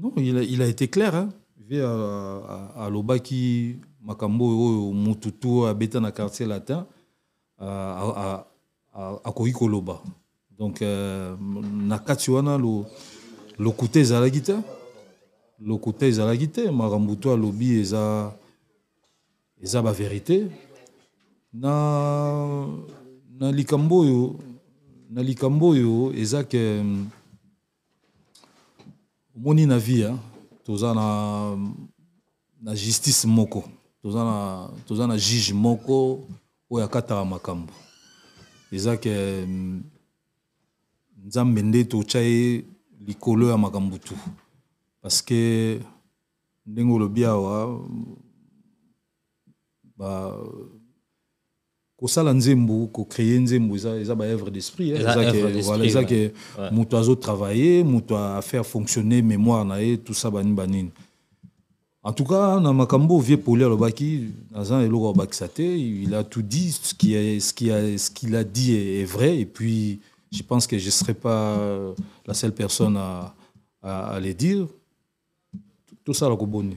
Non, il a, il a été clair. Hein. Euh, à, makambo l'Obaki, Makambo, oh, to à na quartier latin à akoki koloba donc euh, na kati wana Le côté te lokuta ezalaki te makambo l'Obi, alobi eza eza bavérité na na likambo oyo na likambo oyo eza ke que. omoni na vie toza na na justice moko toza na toza na juge moko oyo akataka makambo eza ke mm, nzambe nde totya ye likolo ya makambo tu parce que ndenge olobi awa mm, ba kosala nzembo kocréer nzembo eza, eza baœuvre d'esprit hein. eza ke moto azotravaille moto faire fonctionner mémoire na ye tout ça banini banini en tout cas na makambo vieux poli alobaki naza eloko abakisa te il a tout dit ce qui est, ce qui a, ce qu'il a dit est, vrai et puis je pense que je serai pas euh, la seule personne à, à, à dire tout ça la koboni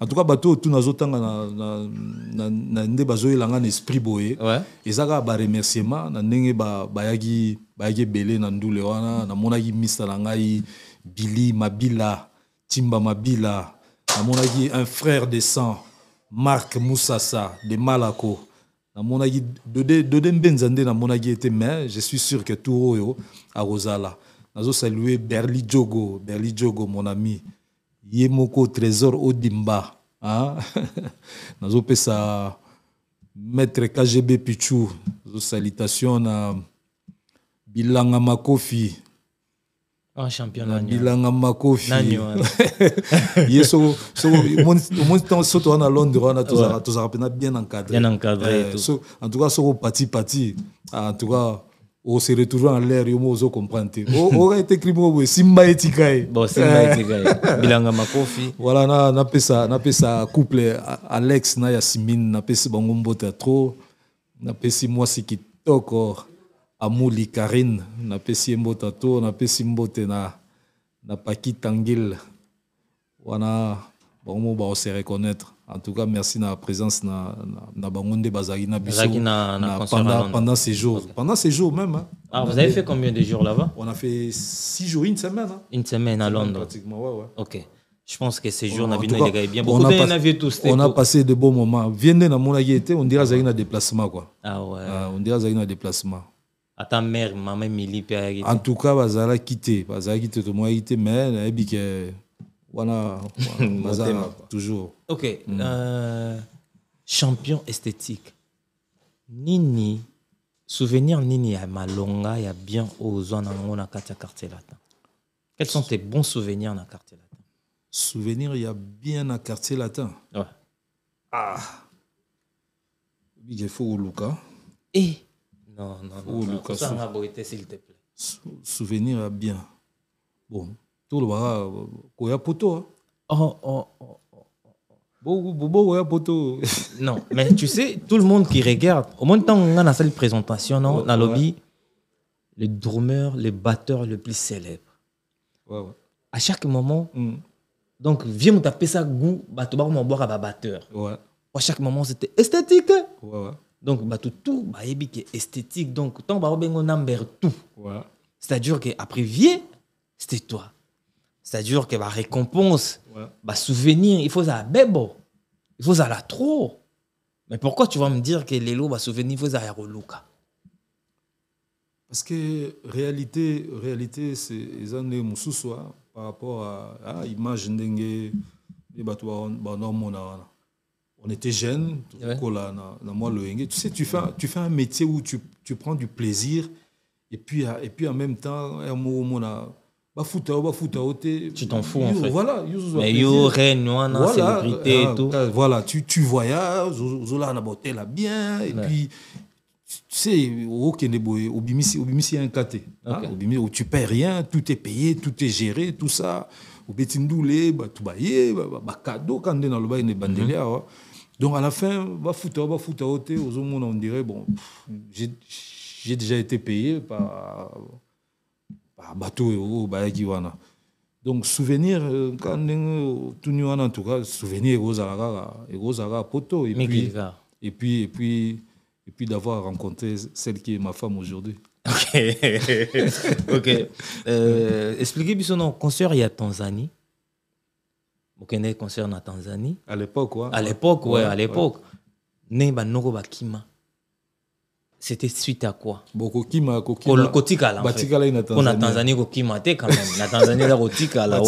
en tout cas bateau tout tuna azotanga na, na, na, na nde bazoyelanga na esprit boye ouais. eza kaka baremerciement na ndenge ba bayaki belé na ndule wana namonaki mista na ngai bili mabila timba mabila namonaki un frère de sang Marc musasa de malako de dode mbenza na namonaki était mais je suis sûr que tour oyo Nazo salué berli jogo berli jogo mon ami ye moko trésor odimba on hein? nazo ça maître KGB Pichu zo salutation na bilanga makofi en ah, championnat na bilanga hein. makofi nanyo ye so so mon mon temps so to na londres tout, to ça, to za bien encadré bien encadré euh, en tout cas so parti, parti, en tout cas on se retrouve en l'air et on comprendre aurait oh, oh, oh, été simba et bon simba eh. bilanga makofi voilà na na pesa na couple Alex na ya Simine na pesa bango mbota trop na pesi qui a Amuli Karine na pesi fait to na pesi fait na na Tangil On se reconnaître en tout cas merci de la présence na na bango nde na pendant ces jours pendant ces jours même hein, ah, vous avez fait combien de jours là-bas on a fait six jours une semaine hein. une semaine à Londres pratiquement ouais, ouais. ok je pense que ces jours on, a bien bien beaucoup on a, pas, tous on a passé de bons moments vie nde namonaki été, on dirait azalaki un déplacement quoi ah, ouais. Ah, on dirait azalaki un déplacement ta mère mama emili mpe en tout cas quitté. te bazalaki te tomonaki te mais nayebi ke voilà, toujours. Ok. Mm. Euh, champion esthétique. Nini, souvenir Nini à Malonga, il y a bien aux dans le quartier latin. Quels sont tes bons souvenirs dans le quartier latin Souvenirs, il y a bien dans le quartier latin. Ouais. Ah Il faut au et eh? Non, non, non. Au S'il te plaît. Souvenir, il y a bien. Bon tulwa kuyaputoa oh, oh, oh. oh, oh. Non, mais tu sais, tout le monde qui regarde, au moins dans la salle présentation, non, dans le lobby, le drummer, le batteur le plus célèbre. Ouais, à chaque moment, hmm. donc viens me taper ça goût, bah tu vas boire à batteur. À chaque moment, c'était esthétique. Donc bah tout tout bah, qui est esthétique, donc tant bah on a tout. C'est-à-dire que après viens, c'était toi. C'est-à-dire que la bah, récompense, ouais. Bah, souvenir, il faut ça bebo. Il faut ça la trop. Mais pourquoi tu vas me dire que les lots, bah, souvenir, il faut ça Parce que réalité, réalité c'est les années soir par rapport à l'image de on était jeunes, tu sais, tu fais, tu fais un métier où tu, tu prends du plaisir et puis, et puis en même temps, un on a bah, bah, tu t'en fous en fait voilà mais yo voilà, célébrité et ah, tout ah, voilà tu tu voyages la na bien et puis tu sais oh, Bimisi Bimisi, hein. où tu payes rien tout est payé tout est géré tout ça bah, de mhm. hein. donc à la fin au aux hommes on dirait bon j'ai déjà été payé par ba bato oyo oh, oh, bayaki wana donc souvenir euh, quand euh, tout tuni en tout cas souvenir ekozala kaka ekozala kaka poto et puis, et puis, et puis, et puis d'avoir rencontré celle qui est ma femme aujourd'hui ok ok euh, expliquez biso son concert a tanzanie bokende concert en tanzanie à l'époque ouais. à l'époque ouais, ouais, à l'époque ouais. ndenge ba kima c'était suite à quoi bokokima kotikala là ye na tanzanie kokima te quand même la tanzanie kotika là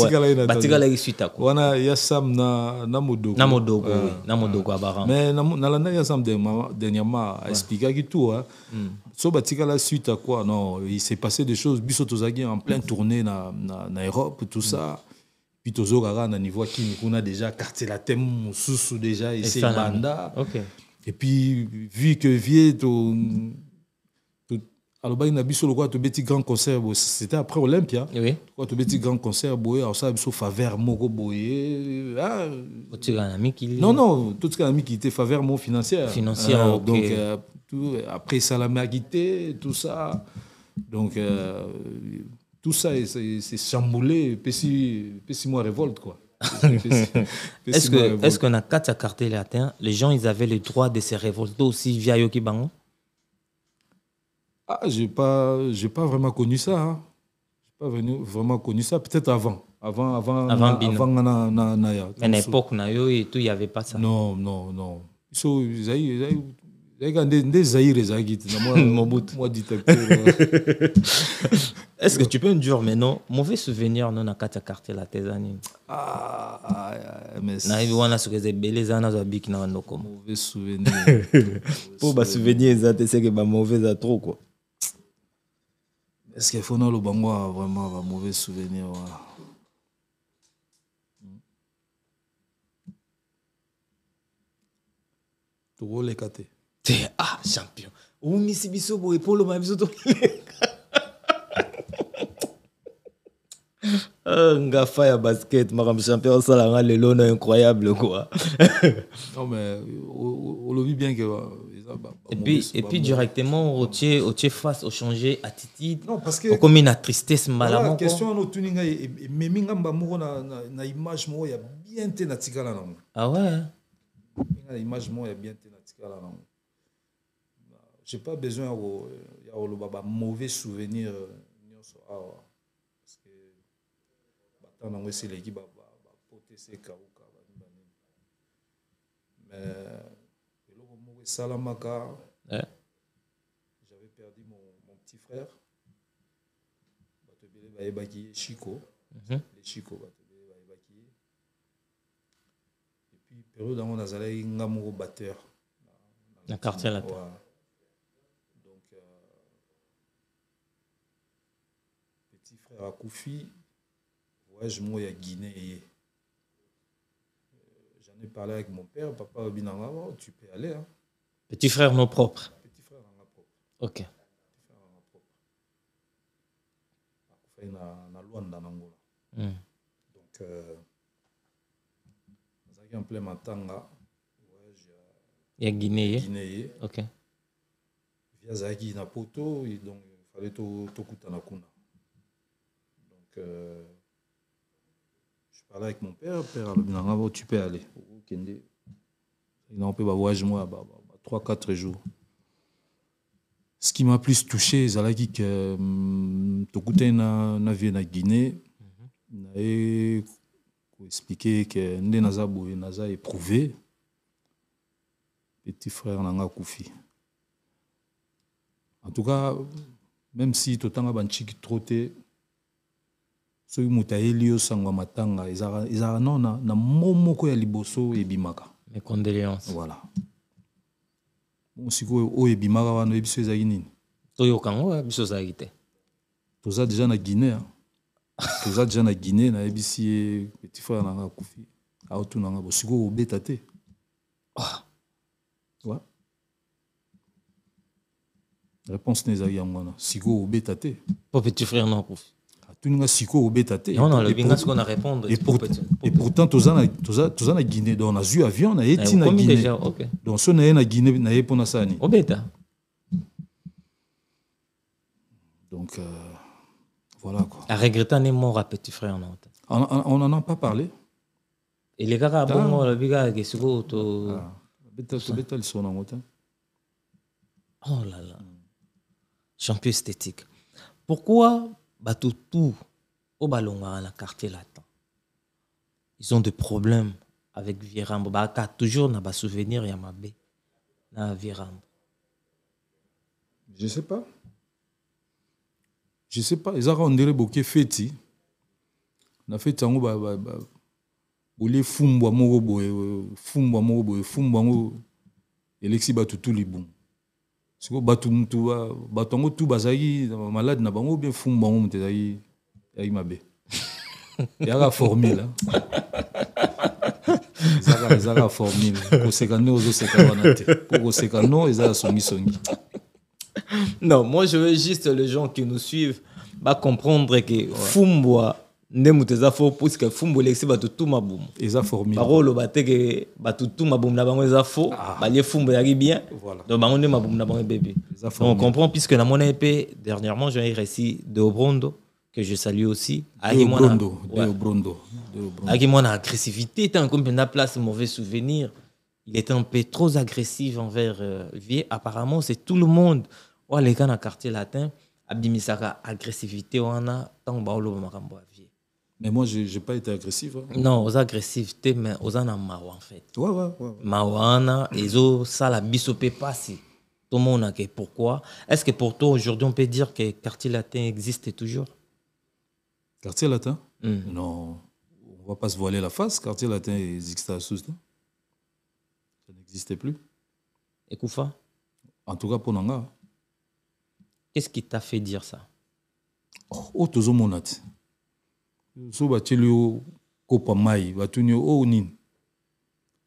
est suite à quoi wana ya sam na, na modogo na modogo uh, ah. oui. na modogo uh. Ah. abaran mais nalandaki ya sam dernièrement aexplikaki tout hein. mm. so là suite à quoi non il s'est passé des choses biso en plein tournée na, na, europe tout ça hmm. puis tozokaka na niveau qui on a déjà quartier la teme mosusu déjà c'est banda Ok et puis vu que vie to il na biso lokola petit grand concert c'était après olympia quoi eh lokola petit grand concert boye ça biso faveur moko qui non non totikala na mikili était faveur mon financière financière euh, donc euh, euh, après ça la magité tout ça donc tout ça c'est chamboulé epesi mwa révolte quoi Est-ce que, est-ce qu'on a quatre cartes latin, les gens, ils avaient le droit de se révolter aussi via Yoki Ah, j'ai pas, j'ai pas vraiment connu ça. Hein. J'ai pas venu, vraiment connu ça. Peut-être avant. Avant, avant, avant, na, avant na, il y avait pas ça. Non, non, non. Ils ils ndeka nde zaïre ezalaki mon but. Moi dictateur est ce que tu peux me dire maintenant mauvais souvenir no na kati ya tes la ah, ah, ah mais nayebi wana soki eza ebele eza wana azwa mauvais souvenir bandokoma mpo souvenir eza te seke bamauvais eza trop quoi est ce qu'il faut non ngo a vraiment mauvais souvenir wana hmm. tokoleka te te ah champion misi biso boye mpo oloma biso toleka ah, ngafa ya basket maram champion osalanga lelo no incroyable quoi non mais olobi bien que euh, et puis, et puis directement au otie face au changer attitude non parce que okomi na tristesse la question wana tuning ngai même e, e, ngamba moko na image y a bien te natikala nango ah ouais moi image y a bien te natikala nango j'ai pas besoin au ya au baba mauvais souvenir euh, nyonso awa ah, parce que batanga aussi va porter ses ses carouca bah, bah, bah, mais le mauvais salamaka j'avais perdu mon, mon petit frère batobile va bayebaki chico chiko mhm. le chiko et puis période dans mon nga ngamou batteur la quartier la Rakufi, voyage moi à Guinée. Euh, j'en ai parlé avec mon père, papa Obinanga, oh, tu peux aller. Hein. Petit frère nos propres. Petit frère nos propres. Ok. Petit frère non propre. Rakufi na na Luanda na Angola. Mm. Donc euh, en plein matanga voyage à Guinée. Guinée. Ok. Via Zaki na Poto, donc il fallait tout tout kuna je parlais avec mon père, père Alobinanga, dit tu peux aller oh, Il a un peu voyage moi, 3-4 jours. Ce qui m'a plus touché, c'est que quand hum, je na vie na Guinée, mhm. na expliqué que ndé naza boye naza éprouvé petit frère nanga koufi. En tout cas, même si tout temps totanga trop troté soki moto ayeli yo sango ya matanga ezalaka non na, na mo moko ya liboso ebimaka voilà bon sikoyo oyo ebimaka wana oyebi so ezalaki nini toyoka yango eh, biso ezalaki te toza deja na guinée toza deja na guinée nayebisi ye petit frère nanga akufi aotunanga bo sikoyo obeta te ah. réponse na ezalaki yango wana sikoyo obeta te po petit frère na akufi tuninga sikoyo obeta répondu. Et pourtant en a guinée donc on a nazwi avion a été na guinée donc so naye na guinée été mpona sala nini obeta donc euh, voilà quoi a regrettant ne mort à petit frère non on n'en a pas parlé et les gars bon le olobi kaka ke sikoyo ils sont en te hein. oh là là champion esthétique pourquoi tout au ballon ils ont des problèmes avec Virambo baka bah, toujours na ba souvenir ya na je sais pas je sais pas Ils ont boke feti na Ils ont fait fumbwa Ils fumbwa des fumbwa Ils ont bato tout bons siko bato mutu bato yango tu bazalaki malade na ou bien fumu bango moto il y a la formule hein. a la formule koseka nde ozoseka wana pour ces canaux ils ont son mission non moi je veux juste les gens qui nous suivent va comprendre que ouais nde moto eza fort puisque fumbu elekisi bato tu mabumu eza formidable bakoloba teke bato tu mabumu na bango eza faux ah. balie fumbu ya bien donc bango nde mabumu na bango ebebi on comprend puisque namonai mpe dernièrement j'ai récit de obrondo que je salue aussi ayaki mwana ouais. agressivité tant comme mpenza place mauvais souvenir il était un peu trop agressif envers euh, vie apparemment c'est tout le monde oaleka na quartier latin abimisaka agressivité wana ntango baoloba makambo ya mais moi, je n'ai pas été agressif. Hein. Non, aux agressivité, mais aux en en fait. Ouais, ouais, ouais. Mawana, et ça, la Tout le monde a que pourquoi. Est-ce que pour toi, aujourd'hui, on peut dire que quartier latin existe toujours Quartier latin hmm. Non, on ne va pas se voiler la face. Quartier latin existe à sous hein. Ça n'existait plus. Et Koufa En tout cas, pour Nanga. Qu'est-ce qui t'a fait dire ça Oh, oh tout le so batieli yo kopa mai batuni yo oyo oh, nini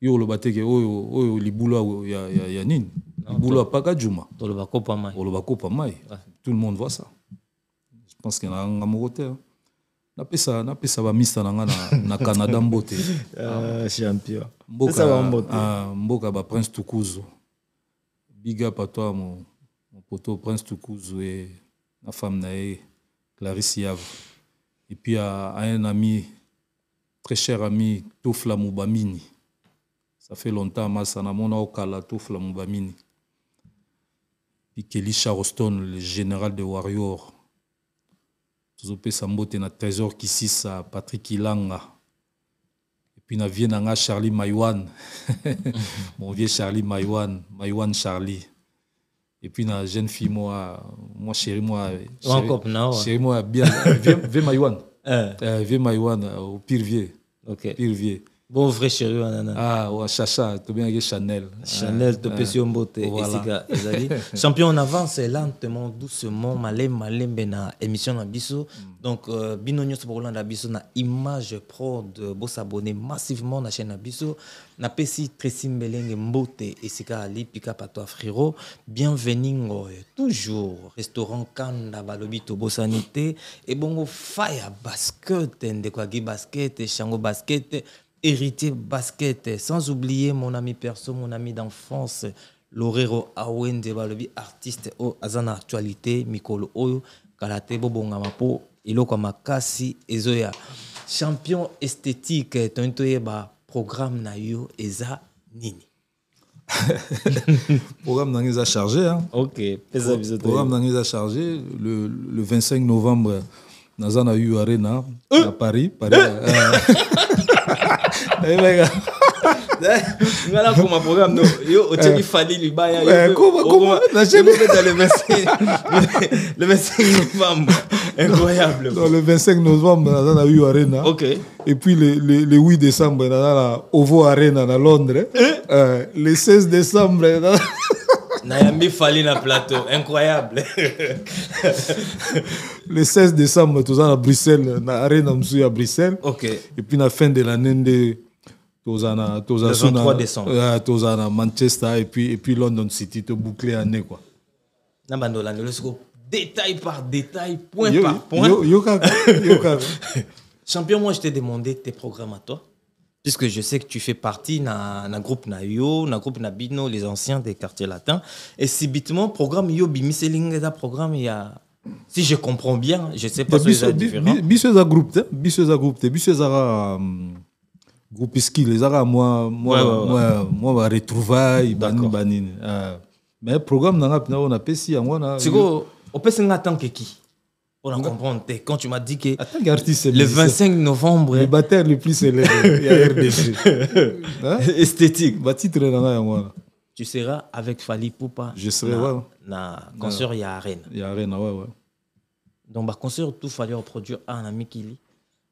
yo oloba teke oyo oyo libulu ya, ya, ya nini libulu apaka juma oloba kopa mai oloba tout le monde voit ça je pense que nanga moko te hein. napesa napesa bamista na nga na, na canada mbote ah, champion mboka, ah, mboka baprince tukuzu biga up à mon, mon poteau prince tukuzu e na femme na ye clarisse yave et puis à, un ami, très cher ami, Toufla Moubamini. Ça fait longtemps, Masana Mona Okala, Toufla Moubamini. Et Kelly Charleston, le général de Warrior. Tozopé Sambote, na trésor qui Patrick Ilanga. Et puis na vieux Charlie Maïwan. Mon vieux Charlie Maïwan, Maïwan Charlie et puis la jeune fille moi moi chérie moi chérie moi bien vieux maïwan vieux maïwan euh. Euh, euh, au pire vieux pire vieux bon vrai chéri wanana ah Tout chacha tobengaki chanel chanel faire un peu de ezali champion on avance lentement doucement Malin malembe na émission na biso mm. donc euh, bino nyonso Dans biso na image pro de beau s'abonner massivement la chaîne na biso napesi beauté et c'est esika ali pika pato friro Bienvenue toujours restaurant kanda balobi tobosani Et bon Fire basket quoi basket shango basket hérité basket, sans oublier mon ami perso, mon ami d'enfance, Lorero Awende Balobi, artiste au Azana Actualité, Mikolo Oyo, Mapo, ilo kama kasi Ezoya. Champion esthétique, Tontoye ba programme Nayo, Eza Nini. programme na chargé. Hein. Ok, programme chargé. Le, le 25 novembre, Nazana U Arena, euh à Paris. Paris euh euh, ngala eh, koma programme no yo otiaki eh. fali libaya eh, yobeta le 25 novembre incroyable le 25 novembre dans la u arena Ok. et puis le, le, le 8 décembre dans la ovo arena à londres eh? euh, le 16 décembre naza nayambi fali na plateau incroyable le 16 décembre toza à bruxelles na arena mosusu à bruxelles Ok. et puis na fin de l'année nde tozana tozasuna tozana manchester et puis et puis london city te boucler année quoi na ne pas. détail par détail point par point yo, yo, champion moi je t'ai demandé tes programmes à toi puisque je sais que tu fais partie d'un groupe Nayo, d'un groupe Nabino, les anciens des quartiers latins. Et si, subitement, programme Yo Bimiseling, un programme, il y a. Si je comprends bien, je ne sais pas si c'est différent. à groupe, bisous à groupe, bisous à groupe moi moi moi mwa baretrouvaille retrouver banini ah. mais programme on a nanga mpena oyo napesi yango wana siko opesi nga tanke qui on comprendre quand tu m'as dit que artiste, le 25 novembre le hein. bataille le plus célèbre a RDC hein? esthétique va bah, titre là. tu seras avec Fali pas. je serai na, ouais. na concert y ya arène a arène ouais ouais donc bah concert tout fallait reproduire ami qui lit.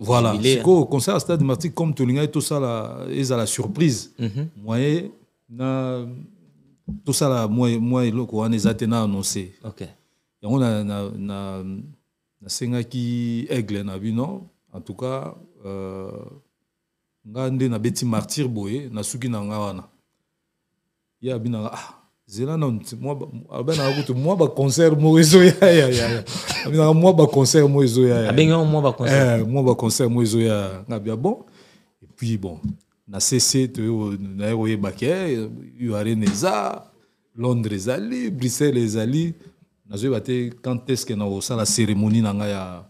Voilà. C'est quoi hein. au concert à stade matique comme Tolinga et tout ça là, ils à la surprise. Mhm. Moi na tout ça là moi moi et loko on les annoncé. OK. Et on a na na na senga qui aigle na en tout cas euh nga nde na beti martyr boye na suki na nga wana. Ya bina ah zela na nti abenaka kutu mwa baconcert moi bah concert moi bah concert baconcert moko ya. ngabia eh, bon puis bon na cc naye koyebake eh, urn eza londres ezali bruxelles N'a nazoyeba te quand ça la cérémonie na a, ya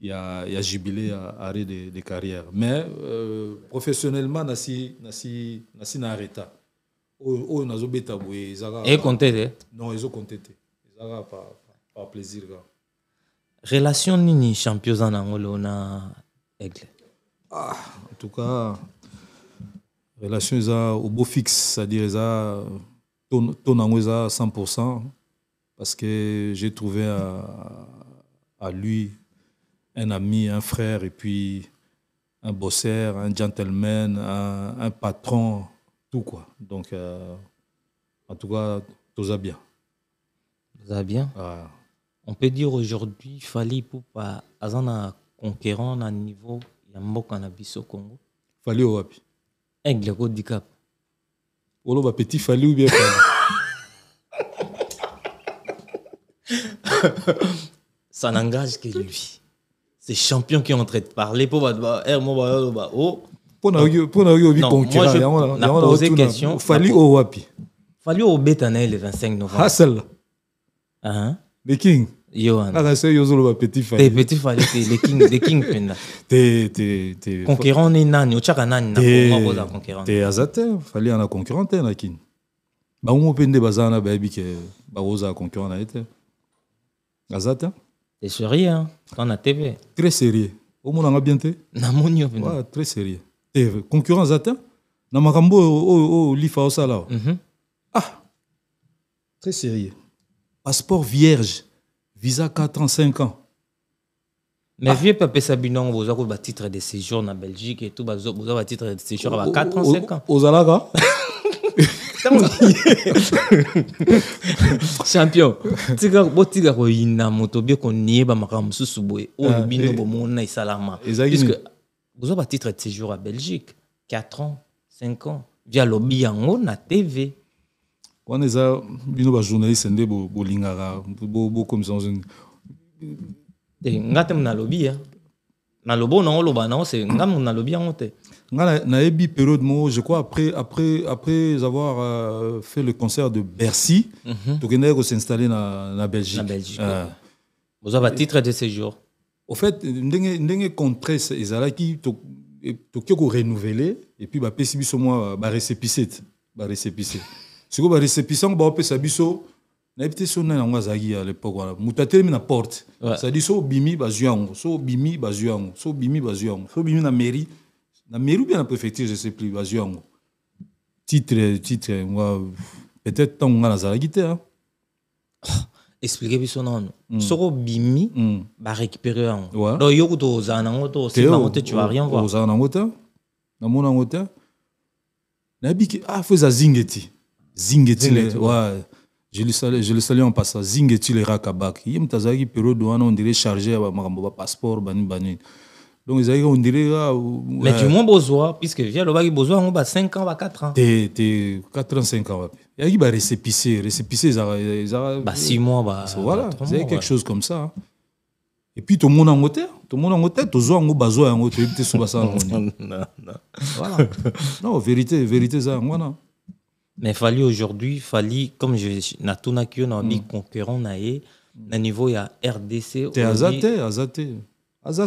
ya, ya jubilé à arrêt de, de carrière mais euh, professionnellement si na si na arrêta oyo nazobeta boye ezaekonte te non ils ont Ils ezaka par pas plaisir relation nini champion en Angola na aigle ah, en tout cas relation eza au beau fixe c'est-à-dire eza to 100% parce que j'ai trouvé à, lui un ami un frère et puis un bosser, un gentleman un patron tout quoi. Donc, euh, en tout cas, tout va bien. Tout va bien. On peut dire aujourd'hui, fallait pour pas, un conquérant à niveau il y a beaucoup en na au Congo. Fallait au wapi. Aigle au de ou ba petit fallait ou bien Ça n'engage que lui. C'est champion qui est en train de parler pour eh, moi, oh, je oyobi bonkirafali question fallu au wapi fallu au ye le 25 novembre hassel uh -huh. the king kaka ah, so yo ozoloba petit fali petit fali te le king the king mpenda te te te conquérant ni nani otyaka nani na koza conquérant te aza te fali ana conquérant te na bah on mpe de baza wana bayebi ke bakozala concurrent na ye te été te e sérieux hein, dans la tv très sérieux a bien te namoni yo ouais, très sérieux eh, concurrent aza te na makambo oyo lifa osala mm -hmm. ah très sérieux passeport vierge visa 4 ans 5 ans mais ah. vieux pape vous avez le titre de séjour na belgique et tout le titre de séjour à 4 ans 5 ans ozalaka champion tika botika koyina moto bie konie bamakambo de séjour oyo ah, bino eh. bomona esalama puisque vous avez un titre de séjour à Belgique, 4 ans, 5 ans, via le Miyango na TV. wana eza bino bajournaliste nde bolingaka bokomisa nga te nalobi ya Na lobo nango loba c'est ngam n'a nalobi yango te nga nayebi période mo je crois après, après, après avoir fait le concert de bercy tokendaki kosinstalle na, na belgique na belgique un titre de séjour au fait ndenge ndenge contraste c'est e, tokoki korenouvele epuis bapesi biso mwa barécépissé te barécépissé sikoyo barécépissé yango baopesa biso bah te so nani bah azalaki à l'époque voilà moto atelemi na porte dit so bimi bazwi zuyango so bimi bazwi zuyango so bimi bazwi zuyango so bimi na mairie na mairie ou bien la préfecture je sais plus bazwi zuyango titre titre nga peut-être ntango nga zagi te hein. expliquer puis son nom mm. soko bimi mm. ba récupérer en donc yo to ozana c'est ma tu vas rien voir ozana ngo te na na biki ah fais za zingeti zingeti le ouais je le salue je le salue en passant zingeti le rakabak yem tazaki pero douane on dirait chargé ma makambo bah, passeport bani bani donc on dirait là, mais euh, du moins besoin, puisque via besoin de on va 5 ans 4 ans Tu 4 ans 5 ans Il y a des récépissés. ezaka ezaka ba 6 mois bah. voilà c'est quelque chose comme ça hein. et puis tout Tout le le monde en hauteur. Hein. monde en hauteur. tomona yango te tozwa yango bazwa yango toyebi te so Non, non. voilà non vérité vérité ça, moi. non. mais fallait aujourd'hui fallait, comme je natunaki a na babi mm. concurrent na niveau, il niveau a rdc Tu aza à aza À aza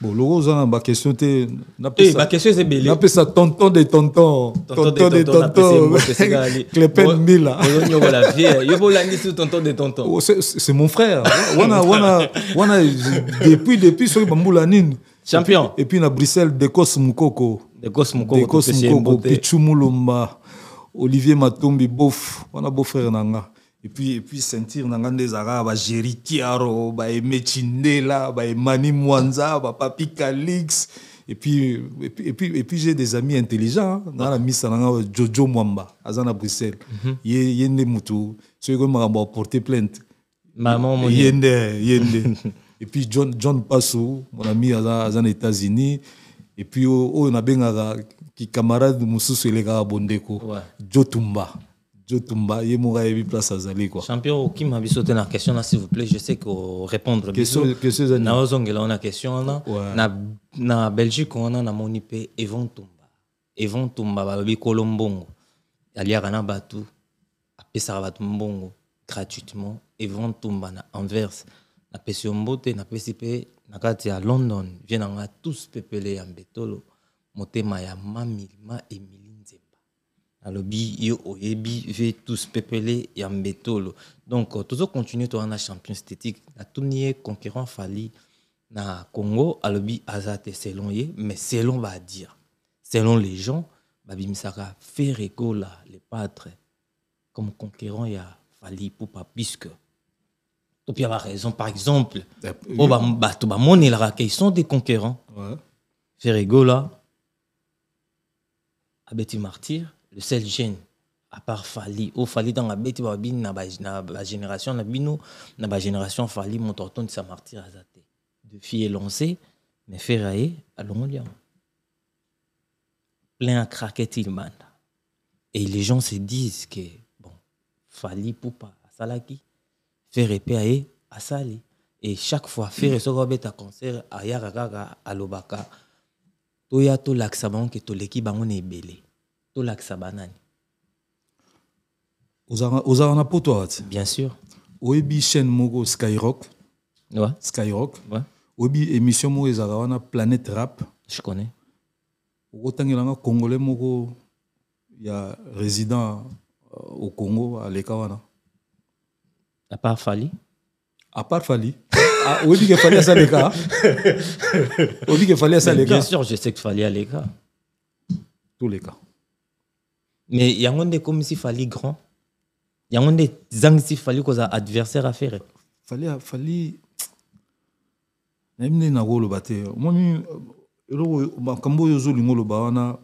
bon question question na baquestion te ça tonton de tonton tonton de hein. oh, C'est C'est mon frère depuis depuis champion et puis dans bruxelles decos Mukoko. Dekos olivier matombi bof a beau frère Nanga et puis et puis sentir des arabes intelligents, bajeri kiaro baeme bah, Mani mwanza bah, Papi calix et puis et puis, et puis, et puis j'ai des amis intelligents hein. dans la mise jojo mwamba bruxelles mhm. mutu plainte maman mon dieu. et puis john, john passo mon ami à états-unis et puis oyo oh, oh, qui camarade mosusu elekaka bondeko jotumba Jotumba, ye moura place azali Champion, qui m'a bisoté la question là, s'il vous plaît, je sais qu'on répondre. Question, question zani. Na on a question là. Na na Belgique on a na monipe Evon Tumba. Evon Tumba ba bi Kolombongo. Aliaka na batu apesaka bato mbongo gratuitement evon tumba na anvers napesi yo mbote napesi mpe na kati ya london vie na ngai tous pepele en Betolo. motema ya mamilma nalobi yo oyebi ve tous pepele ya mbetolo donc euh, tozokontinue towanda champion statique la ye concurrent fali na congo alobi aza te selon ye mais selon dire, selon les gens babimisaka fer ekola le patre comme concurrent ya fali pupa puisque il mpe raison raison. par exemple obamba bato bamonelaka ke ils sont des conquérants ouais. fer abeti martyre le seul jeune à part Fali, au oh, Fali dans la bête, na la génération, na bino, na ba génération Fali, mon tonton de Samarti Razate. Deux filles lancées, mais ferraillées à l'Ongolian. Plein à craquer Et les gens se disent que, bon, Fali Poupa, Asalaki, Ferre à Asali. Et chaque fois, Ferre Sorobet mm. à concert, à Yaragaga, à Lobaka, Toya to l'axaban que to l'équipe, on est belé tolakisa banani ozalaka na poto awa ti bien sûr oyebi chaîne moko skyrock ouais. skyrock ouais. oyebi émission moko ezalaka wana planète rap je connais okotangelanga congolais moko ya résident euh, au congo à wana à part fali à part fali ah, oyebi ke fali asa leka oyebi ke fali asa leka bien sûr je sais qu'il fallait fali aleka tous les cas mais un nde comme si fallait grand yango zang si fali a adversaire à affaire fali fali nayebi ndenge nakoloba euh, te omoni eloko makambo bah, oyo ozolinga oloba wana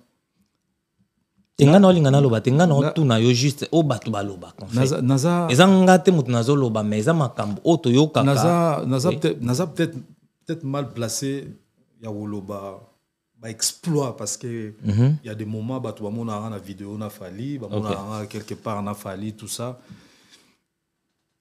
te nga na olinga naloba nga na otuna yo juste oyo oh, bato naza. eza nga te moto nazoloba mais eza makambo oyo oh, toyokaka naza peut-être mal placé ya koloba bah exploit parce que mhm. il mm -hmm. y a des moments bah tu vois mon a la vidéo na fali bah mon okay. quelque part na fali tout ça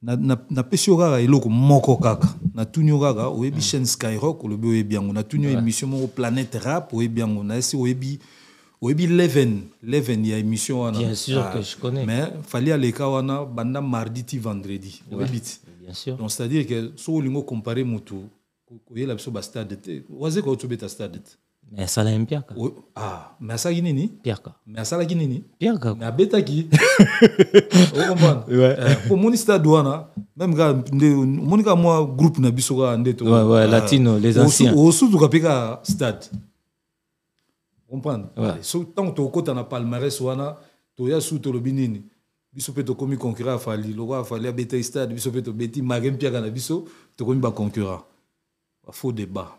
na na na pesio kaka eloko moko kaka na tunyo kaka oyebi chaîne Skyrock olobi oyebi yango na tunyo émission moko planète rap oyebi yango na esi ou oyebi leven leven ya émission wana bien sûr ah. que je connais mais fallait aleka wana banda mardi ti vendredi oyebi bien sûr donc c'est à dire que so olingo comparer mutu koyela biso ba stade te waze ko tobeta stade te mais asala ye mpiaka ah, me asalaki nini ni me asalaki nini piaka qui. abetaki okomprendre ouais. eh, po moni stade wana même ka nde omoni ka groupe na biso kaka nde ouais, ouais, uh, latino les anciens osutuka mpe kaka stade Comprends. ouais. so ntango tokokɔta na palmarès wana sous su le nini biso mpe tokomi concurrent afali lokwa afali abetaki stade biso mpe tobeti mare mpiaka na biso tokomi baconcurrent faux débat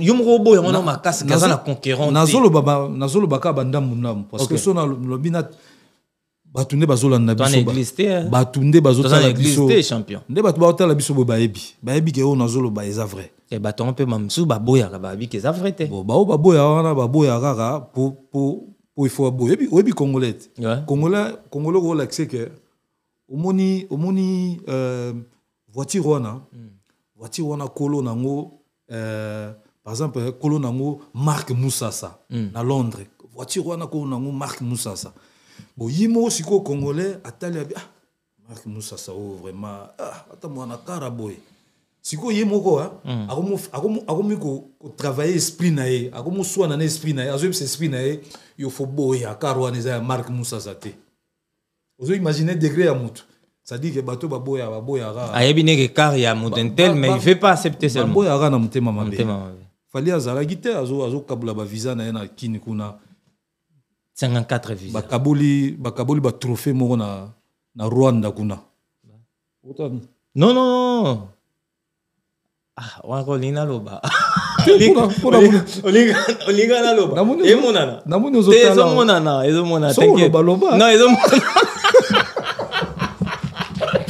yombo yango na makasi ke aza na conquérant nazoloba baka bandambu ndambu parce que so nalobi na bato nde bazolanda bisobato nde bazotala biso nde bato baotala biso boye bayebi bayebi ke oyo nazoloba eza vrai eh, bato yango mpe bamosusu baboyaka bayebi ke eza vrai te baoyo baboya wana baboya kaka po ifo aboya oyebi congolais te congolais okolakise ke omoni omoni euh, voiture wana hmm. voiture wana kolo nango euh, par exemple kolo nango mark musasa mm. na londres voiture wana kolo nango mark musasa bo ye moko sikoyo congolais atali abi ah mark musasa oyo oh, vraiment ah ata mwana kara boye sikoyo ye moko akomi kotravaille esprit na ye akomoswana na esprit na ye azoyebisa esprit na ye yo fo boya kara wana eza ya mark musasa te ozoimagine degré ya motu Ça dit que bateau baboya baboyara il neke car ya motin mais il veut pas accepter seulement baboyara na motema mabe azo azo bavisa na visa na kuna 54 visa bakaboli bakaboli trophée moko na, na rwanda kuna non non non ah wa loba olinga naloba na ezomonana ezomonana non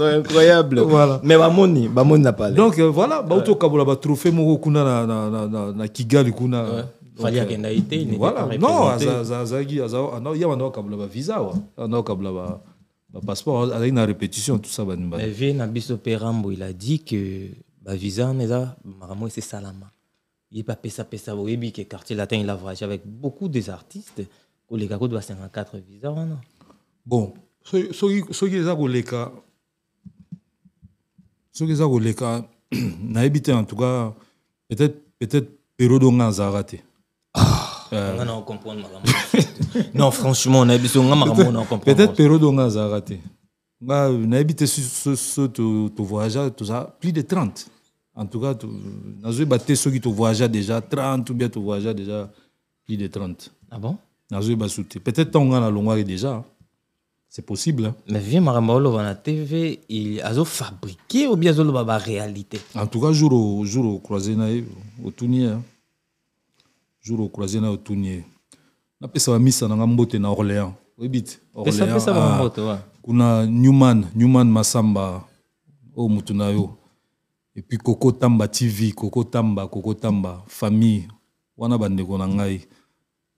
non, incroyable. Voilà. Mais Bamoni, Bamoni n'a pas Donc voilà voilà, Bauto Kabola, ba trophée Moro Kuna na, na, na, na, Kigali Kuna. Ouais. Fallait qu'il ait été, il voilà. pas Non, Azazagi, Azao, il y a un Kabola ba visa, un Kabola ba passeport, avec une répétition, tout ça. va nous Mais Vien Abisso Perambo, il a dit que ba visa, Maramo, c'est Salama. Il pas pesa pesa oyebi que quartier latin il a voyagé avec beaucoup des artistes koleka ko doit 54 visas wana bon soki eza koleka ce que ça voulait, n'a habité en tout cas, peut-être, peut-être, période on a raté. Euh... Non, non, franchement, on a habité, on a comprend. Peut-être période on a raté. On a habité sur ce voyage, tout ça, plus de 30. En tout cas, nous avons ceux qui te voyage déjà 30 ou bien te voyage déjà plus de 30. Ah bon? Nous avons Peut-être on a la longueur déjà. Hein. C'est possible. Hein? Mais viens, Maramaolo, à la TV, ils azo fabriqué ou bien ils le la réalité En tout cas, jour au, jour au croisé, au tournier. Hein. Jour au croisé, au tournier. Na pesa misa na ngambote na Orléans. bit Orléans. Pesa pesa ba ah. ouais. Kuna Newman, Newman Masamba au oh, mutu Et puis Coco Tamba TV, Coco Tamba, Coco Tamba, famille. Wana bandeko na ngai. Mm.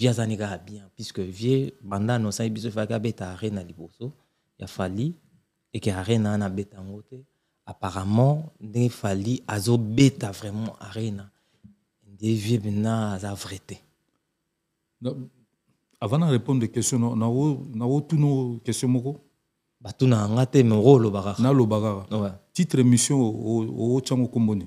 via zaniga bien puisque vie banda na osali biso efaki beta are na liboso ya fali eke are na ana abeta yango te apparemment fallu fali beta vraiment are na nde vie avant de répondre te questions na répondre question naotuna question moko batuna yanga te me oko olobaka n'a nalobaka kaka titre mission au au ootyango nkomboni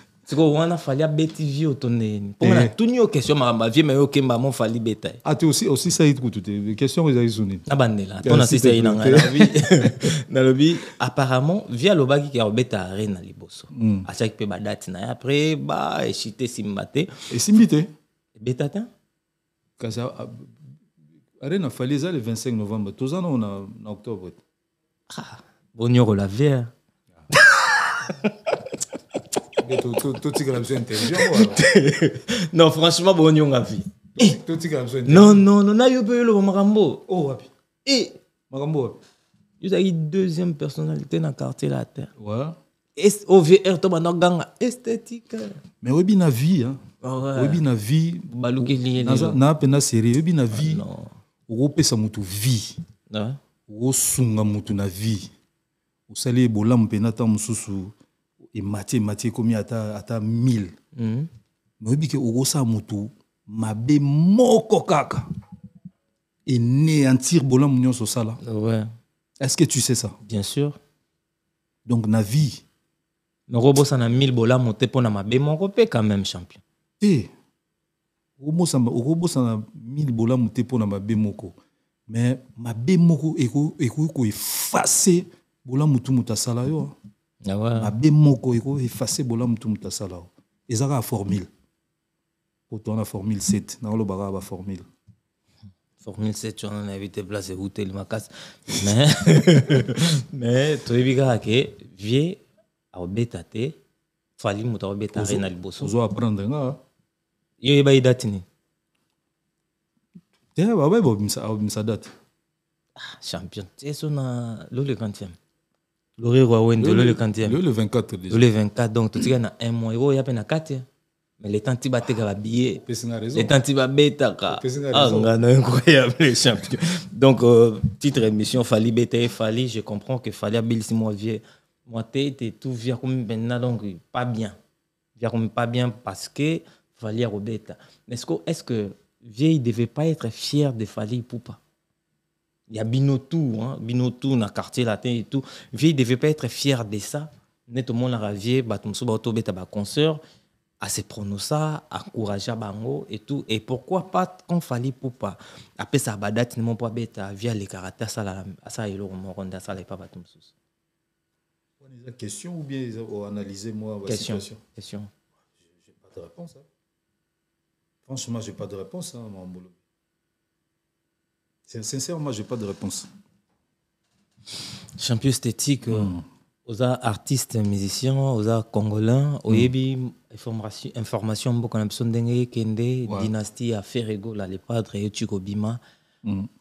siko wana fali abeti pour otondeni mpongo eh. n'y a question makambo avie me yo okemba mo fali aussi aussi ate osi sai kutu te question Na so ton nabandela mpona eh, sisai na ngai na lobi apparemment qui a ke akobeta are na liboso hmm. atiaki mpe badati na ye apres et esimba te esimbi te ebeta te kasi are na fallu ça le 25 novembre on a en octobre te ah, la vere hein. non franchement bonionga vie. Eh. non non non et Marambo. Il y a une deuxième personnalité le quartier la terre tu to banda gang esthétique mais vu na vie vu hein. ah na vie na on série ah ah na vie vu la vie a vu na vie a na vie. Et Mathieu, 1000. commis à ta mille mm. me oyebi est moko kaka ouais. est ce que tu sais ça bien sûr donc na vie na mille bolan te pour na moko copé quand même champion te eh. okobosana mille bolamu te mpo na mabe moko mais moko yo hein. Ah mabe moko ekoefase bolamu tu Il hein, hein. y eza kaka formule oto wana formule 7 naoloba kaka ba formule 7 wana à place euteli makasi mais mais ke vie aobeta fali aobeta na liboso apprendre nga yo yeba ye date date ah, champion te so na lori roi wende le le kantia le le 24 déjà le 24 donc tout ça na un mois il y a peine 4 hein. mais les temps qui ba billet les temps ba betaka ah ngana incroyable les champions donc euh, titre émission fali Bété, fali je comprends que fali abil si moi vieux moi es tout vieux comme maintenant donc pas bien via comme pas bien parce que fali robeta mais est-ce que est-ce que vieille devait pas être fier de fali poupa pas il y a Binotou, hein, dans le quartier latin et tout. Vieille ne devait pas être fier de ça. Nettement, la ravier, Batumso, Bautobé, ta consoeur, à se prononcer, à encourager Bango et tout. Et pourquoi pas, quand fallait pour pas. Après, ça badat, n'est pas bête, euh, via les caractères, ça, ça, et l'eau, on ça, les pas Batumso. Question ou bien oh, analyser moi la question, situation Question. Je n'ai pas de réponse. Hein. Franchement, je n'ai pas de réponse, hein, mon boulot. C'est sincère, moi, je n'ai pas de réponse. Champion esthétique, mm. aux arts artistes, musiciens, aux arts congolais, au hmm. Yebi, information, beaucoup beaucoup d'absondengé, kende, dynastie, affaire ego, la lépadre, et tu bima.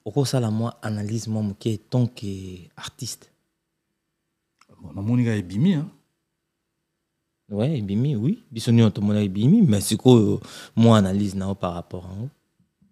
Pourquoi hmm. ça, la moi, analyse, moi, qui est tant qu'artiste ah Bon, na moni ka ebimi hein. Ouais, ebimi, oui. Biso nyonso tomona ebimi, mais sikoyo moi analyse non par rapport à hein?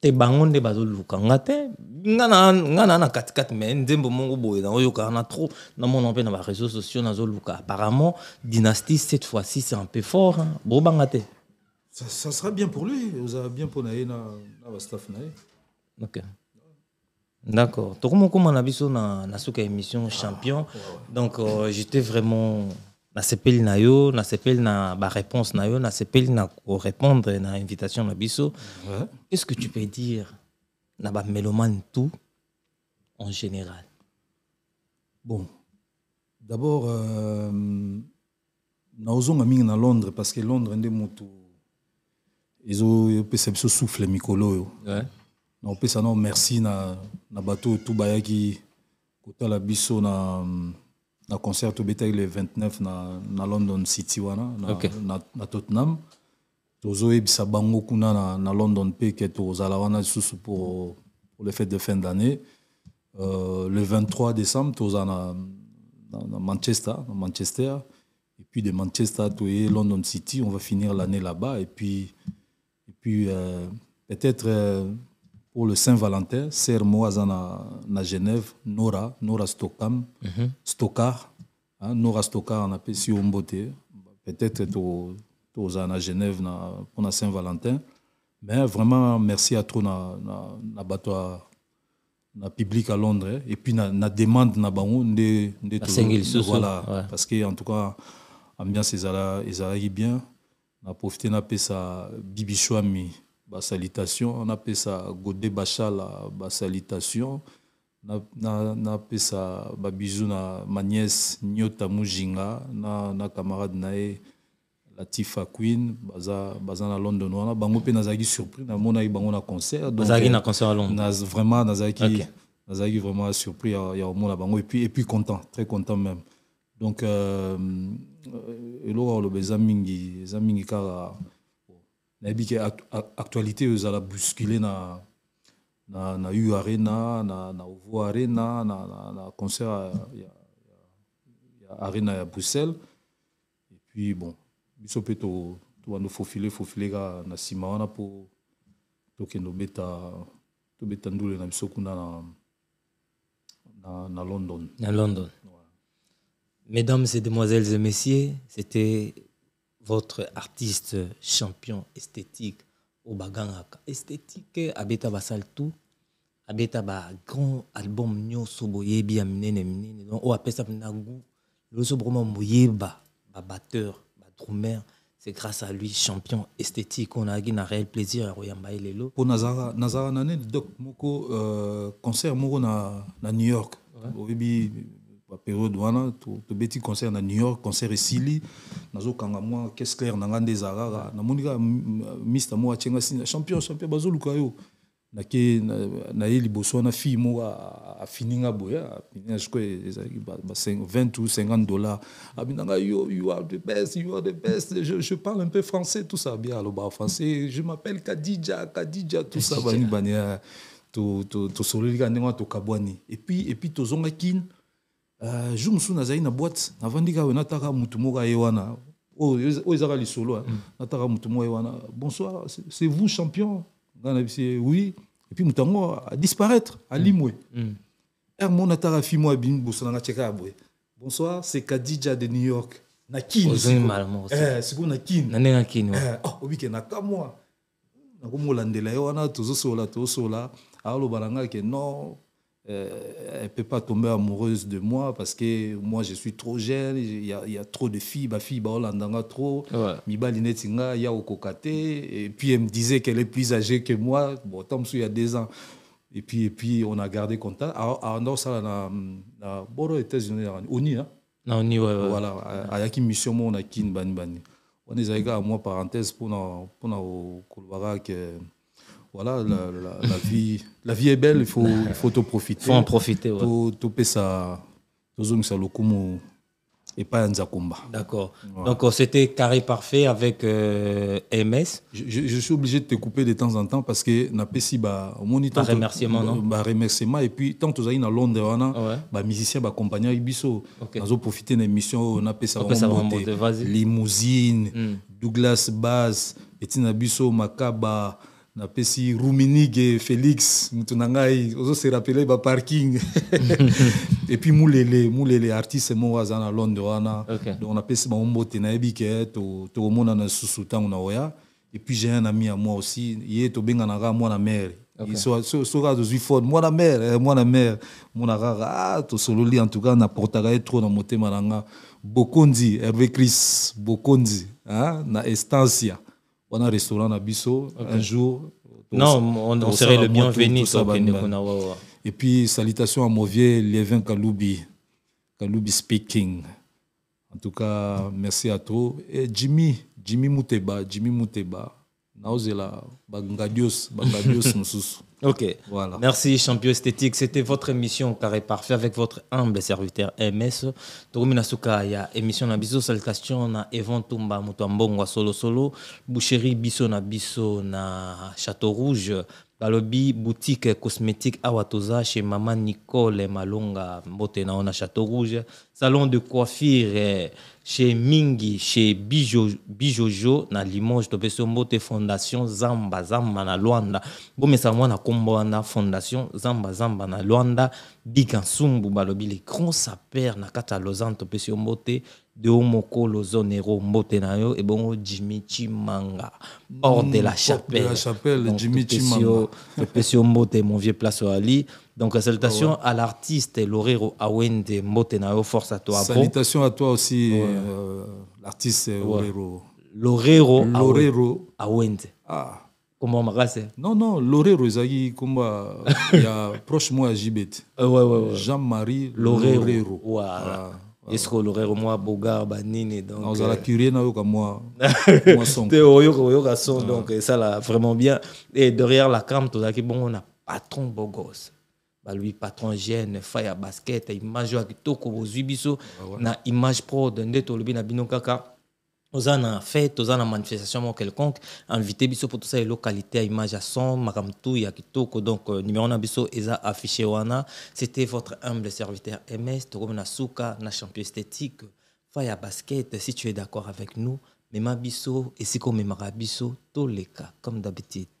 te bango nde luka nga te nga na na katikati me nzembo moko boye naoyokaka na trop mon mpe na réseaux sociaux na luka apparemment dynastie cette fois-ci c'est un peu fort hein. banga te ça, ça sera bien pour lui avez bien mpo na ye na bastaff na ye ok d'accord tokomokoma na biso na, na suka émission champion ah, donc euh, j'étais vraiment nasepeli na yo nasepeli na baréponse na yo nasepeli na korépondre na invitation na biso ouais. qu'est-ce que tu peux dire na bamélomane tout en général bon d'abord euh, naozonga mingi na londres parce que londres nde motu ezopesa biso souffle mikolo oyo peut naopesa nao merci na, na bato oyo tu bayaki kotala biso na na concert tobetaki le 29 na, na london city wana na, na, tottenham tozoyebisa bango kuna na, na london mpe ke tozala pour, pour le de fin d'année euh, le 23 décembre tozala na, na, manchester manchester et puis de manchester à london city on va finir l'année là-bas et puis, et puis euh, peut-être euh, pour le Saint-Valentin, Sermo à na Genève, Nora, Nora Stokam, mhm. Stokar. Hein, Nora Stokar, on appelle si on peut-être aux à Genève pour la Saint-Valentin. Mais vraiment, merci à tous na, na, na public à Londres et puis na, demande na de, de tout, voilà parce que en tout cas ambiance ils bien on a profité na Bibi bibichouami ba salutation on appelle ça godé bachala ba salutation na na na pesa ba bisou na ma nièce Nyota Mujinga na na camarade nae Latifa Queen baza baza na London wana bango pe nazaki surpris na mona bango na concert donc nazaki na concert à Londres na vraiment nazaki okay. nazaki vraiment surpris ya ya mona bango et puis et puis content très content même donc euh, euh eloko alobeza mingi eza mingi kaka na yebi ke actualité oyo ezala bousculé na na, na u arena na, na ovo arena na, na, na concert ya, ya, ya arena ya bruxelles et puis bon biso mpe towanda fofile fofile kaka na nsima wana mpo tokende obeta tobeta ndule na biso kuna na, na, na london na london ouais. mesdames et demoiselles et messieurs c'était votre artiste champion esthétique au bagangaka esthétique abeta basal tout abeta ba grand album nyonso boyebi ya minene minene donc oyo apesa mpena gu loso broma batteur, babatteur drummer. c'est grâce à lui champion esthétique on a eu un réel plaisir à Royamba et Lelo. Pour Nazara, Nazara Nané, doc, moko, euh, concert moko na, na New York. Ouais période wana tobeti concert na new york concert esili nazokanga mwa caisse claire na ngai nde na namoni kaka moi moko atienga sina champion champion bazoluka yo na naye liboso wana fille moko afininga boye afiniajeko ezalaki ba 20 ou 50 dollars nga yo you are the best you are the best je, je parle un peu français tout ça bien le ba français je m'appelle kadija kadija tout ça bani bani ah, tosolelika ndenge et puis epuis epuis tozongaki to euh, jour mosusu nazali na boîte navandi kaka nataka motu moko aye wana oyo oh, oh, ezaka lisolo ah. mm. nataka motu moko aye wana bonsoir c'est vous champion ngai na oui et puis moto yango adisparaître alimwe mm. mm. r mo nataka fi mo abimi liboso nga tyeka ya boye bonsoir c'est kadija de new york na kinisikoyo oh, eh, na kini obike na eh, mwa nakomolandela ye wana tozosolola tozosola aoloba na baranga ke non euh, elle peut pas tomber amoureuse de moi parce que moi je suis trop jeune, il y, y, a trop de filles, ma fille a trop, Mibalinetinga, ya Kokate, et puis elle me disait qu'elle est plus âgée que moi, bon, tant il y a deux ans. Et puis, et puis on a gardé contact. Alors, ah, ah, ça, na Boro était unis ONI, hein? Na ONI, ouais, ouais. Voilà, Ayaki Mission, on a Kin Bani Bani. On est avec moi, parenthèse, pour nous, au nous, voilà, la, vie, la vie est belle, il faut, il faut en profiter. Il faut en profiter, ouais. Tout, faut ça, tout ça, le et pas un zakumba. D'accord. Donc euh, c'était carré parfait avec euh, MS. Je, suis obligé de te couper de temps en temps parce que na pesi ba moni tant remerciement bah, non ba remerciement et puis tant que tu aux à Londres les hein, ouais. ba musicien ba compagnie ibiso profité on profiter de l'émission na remonter limousine hmm. Douglas Bass Etina Biso Makaba napesi ruminige félix moto na ngai ozose parking. Et epuis mulele mulele artiste moko aza na londres wana okay. donc napesi bango mbote nayebi ke tokomonana to susu ntango na oya epuis j'ai un ami à moi aussi ye tobenganaka mwana mare Okay. soki so, so, azozwi moi mwana mère, mwana mare monaka ah, solo, tosololi en tout cas a ye trop na motema na nga bokondi herve bokonzi bokondi hein, na estancia un restaurant à Bissau, un jour non on, serait le bienvenu et puis salutations à Mauvier Lévin Kaloubi Kaloubi speaking en tout cas merci à toi et Jimmy Jimmy Muteba. Jimmy Mouteba naozela bangadios bangadios mosusu Ok. Voilà. Merci, champion esthétique. C'était votre émission Carré Parfait avec votre humble serviteur MS. y Sukaya, émission na biso, salutation na Evon Tumba, wa Solo Solo, Boucherie Bissona na na Château Rouge balobi boutique cosmétique awa chez Maman nicole malonga mbote na ona chateau rouge salon de coiffure eh, chez mingi chez bijojo, na limoges topesi fondation zamba zamba na lwanda bomesa mwana na nkombo fondation zamba zamba na Luanda, bika balobi les grand saper na kati ya lausanne de Omoko Lozonero Motenayo et bon, Jimmy chimanga hors de la mm, chapelle jimichimanga yo Mote mon vieux place Ali donc salutations ah à l'artiste lorero awende Motenayo, force à toi salutations à toi aussi euh, l'artiste lorero euh, lorero lorero awende ah. m'a makasi non non lorero il y a proche moi à jibet euh, ouais, ouais, jean marie lorero, ah esikolo rero mwa bogard banini donc euh, curie na oyoka mwa te moi. Moi son ah. donc ça l'a vraiment bien et derrière la cam bon on a patron bogos bah, Lui, patron jeune fa à basket image oyo comme kitoko bozwi biso ah na image d'un détour le na bino kaka une fête, fete en une manifestation quelconque invité biso ça, les localités à image à son makambo ya kitoko donc euh, numéro na biso eza affiché wana c'était votre humble serviteur ms tokomi Souka suka na champion esthétique Faya basket si tu es d'accord avec nous mema biso si comme biso toleka comme d'habitude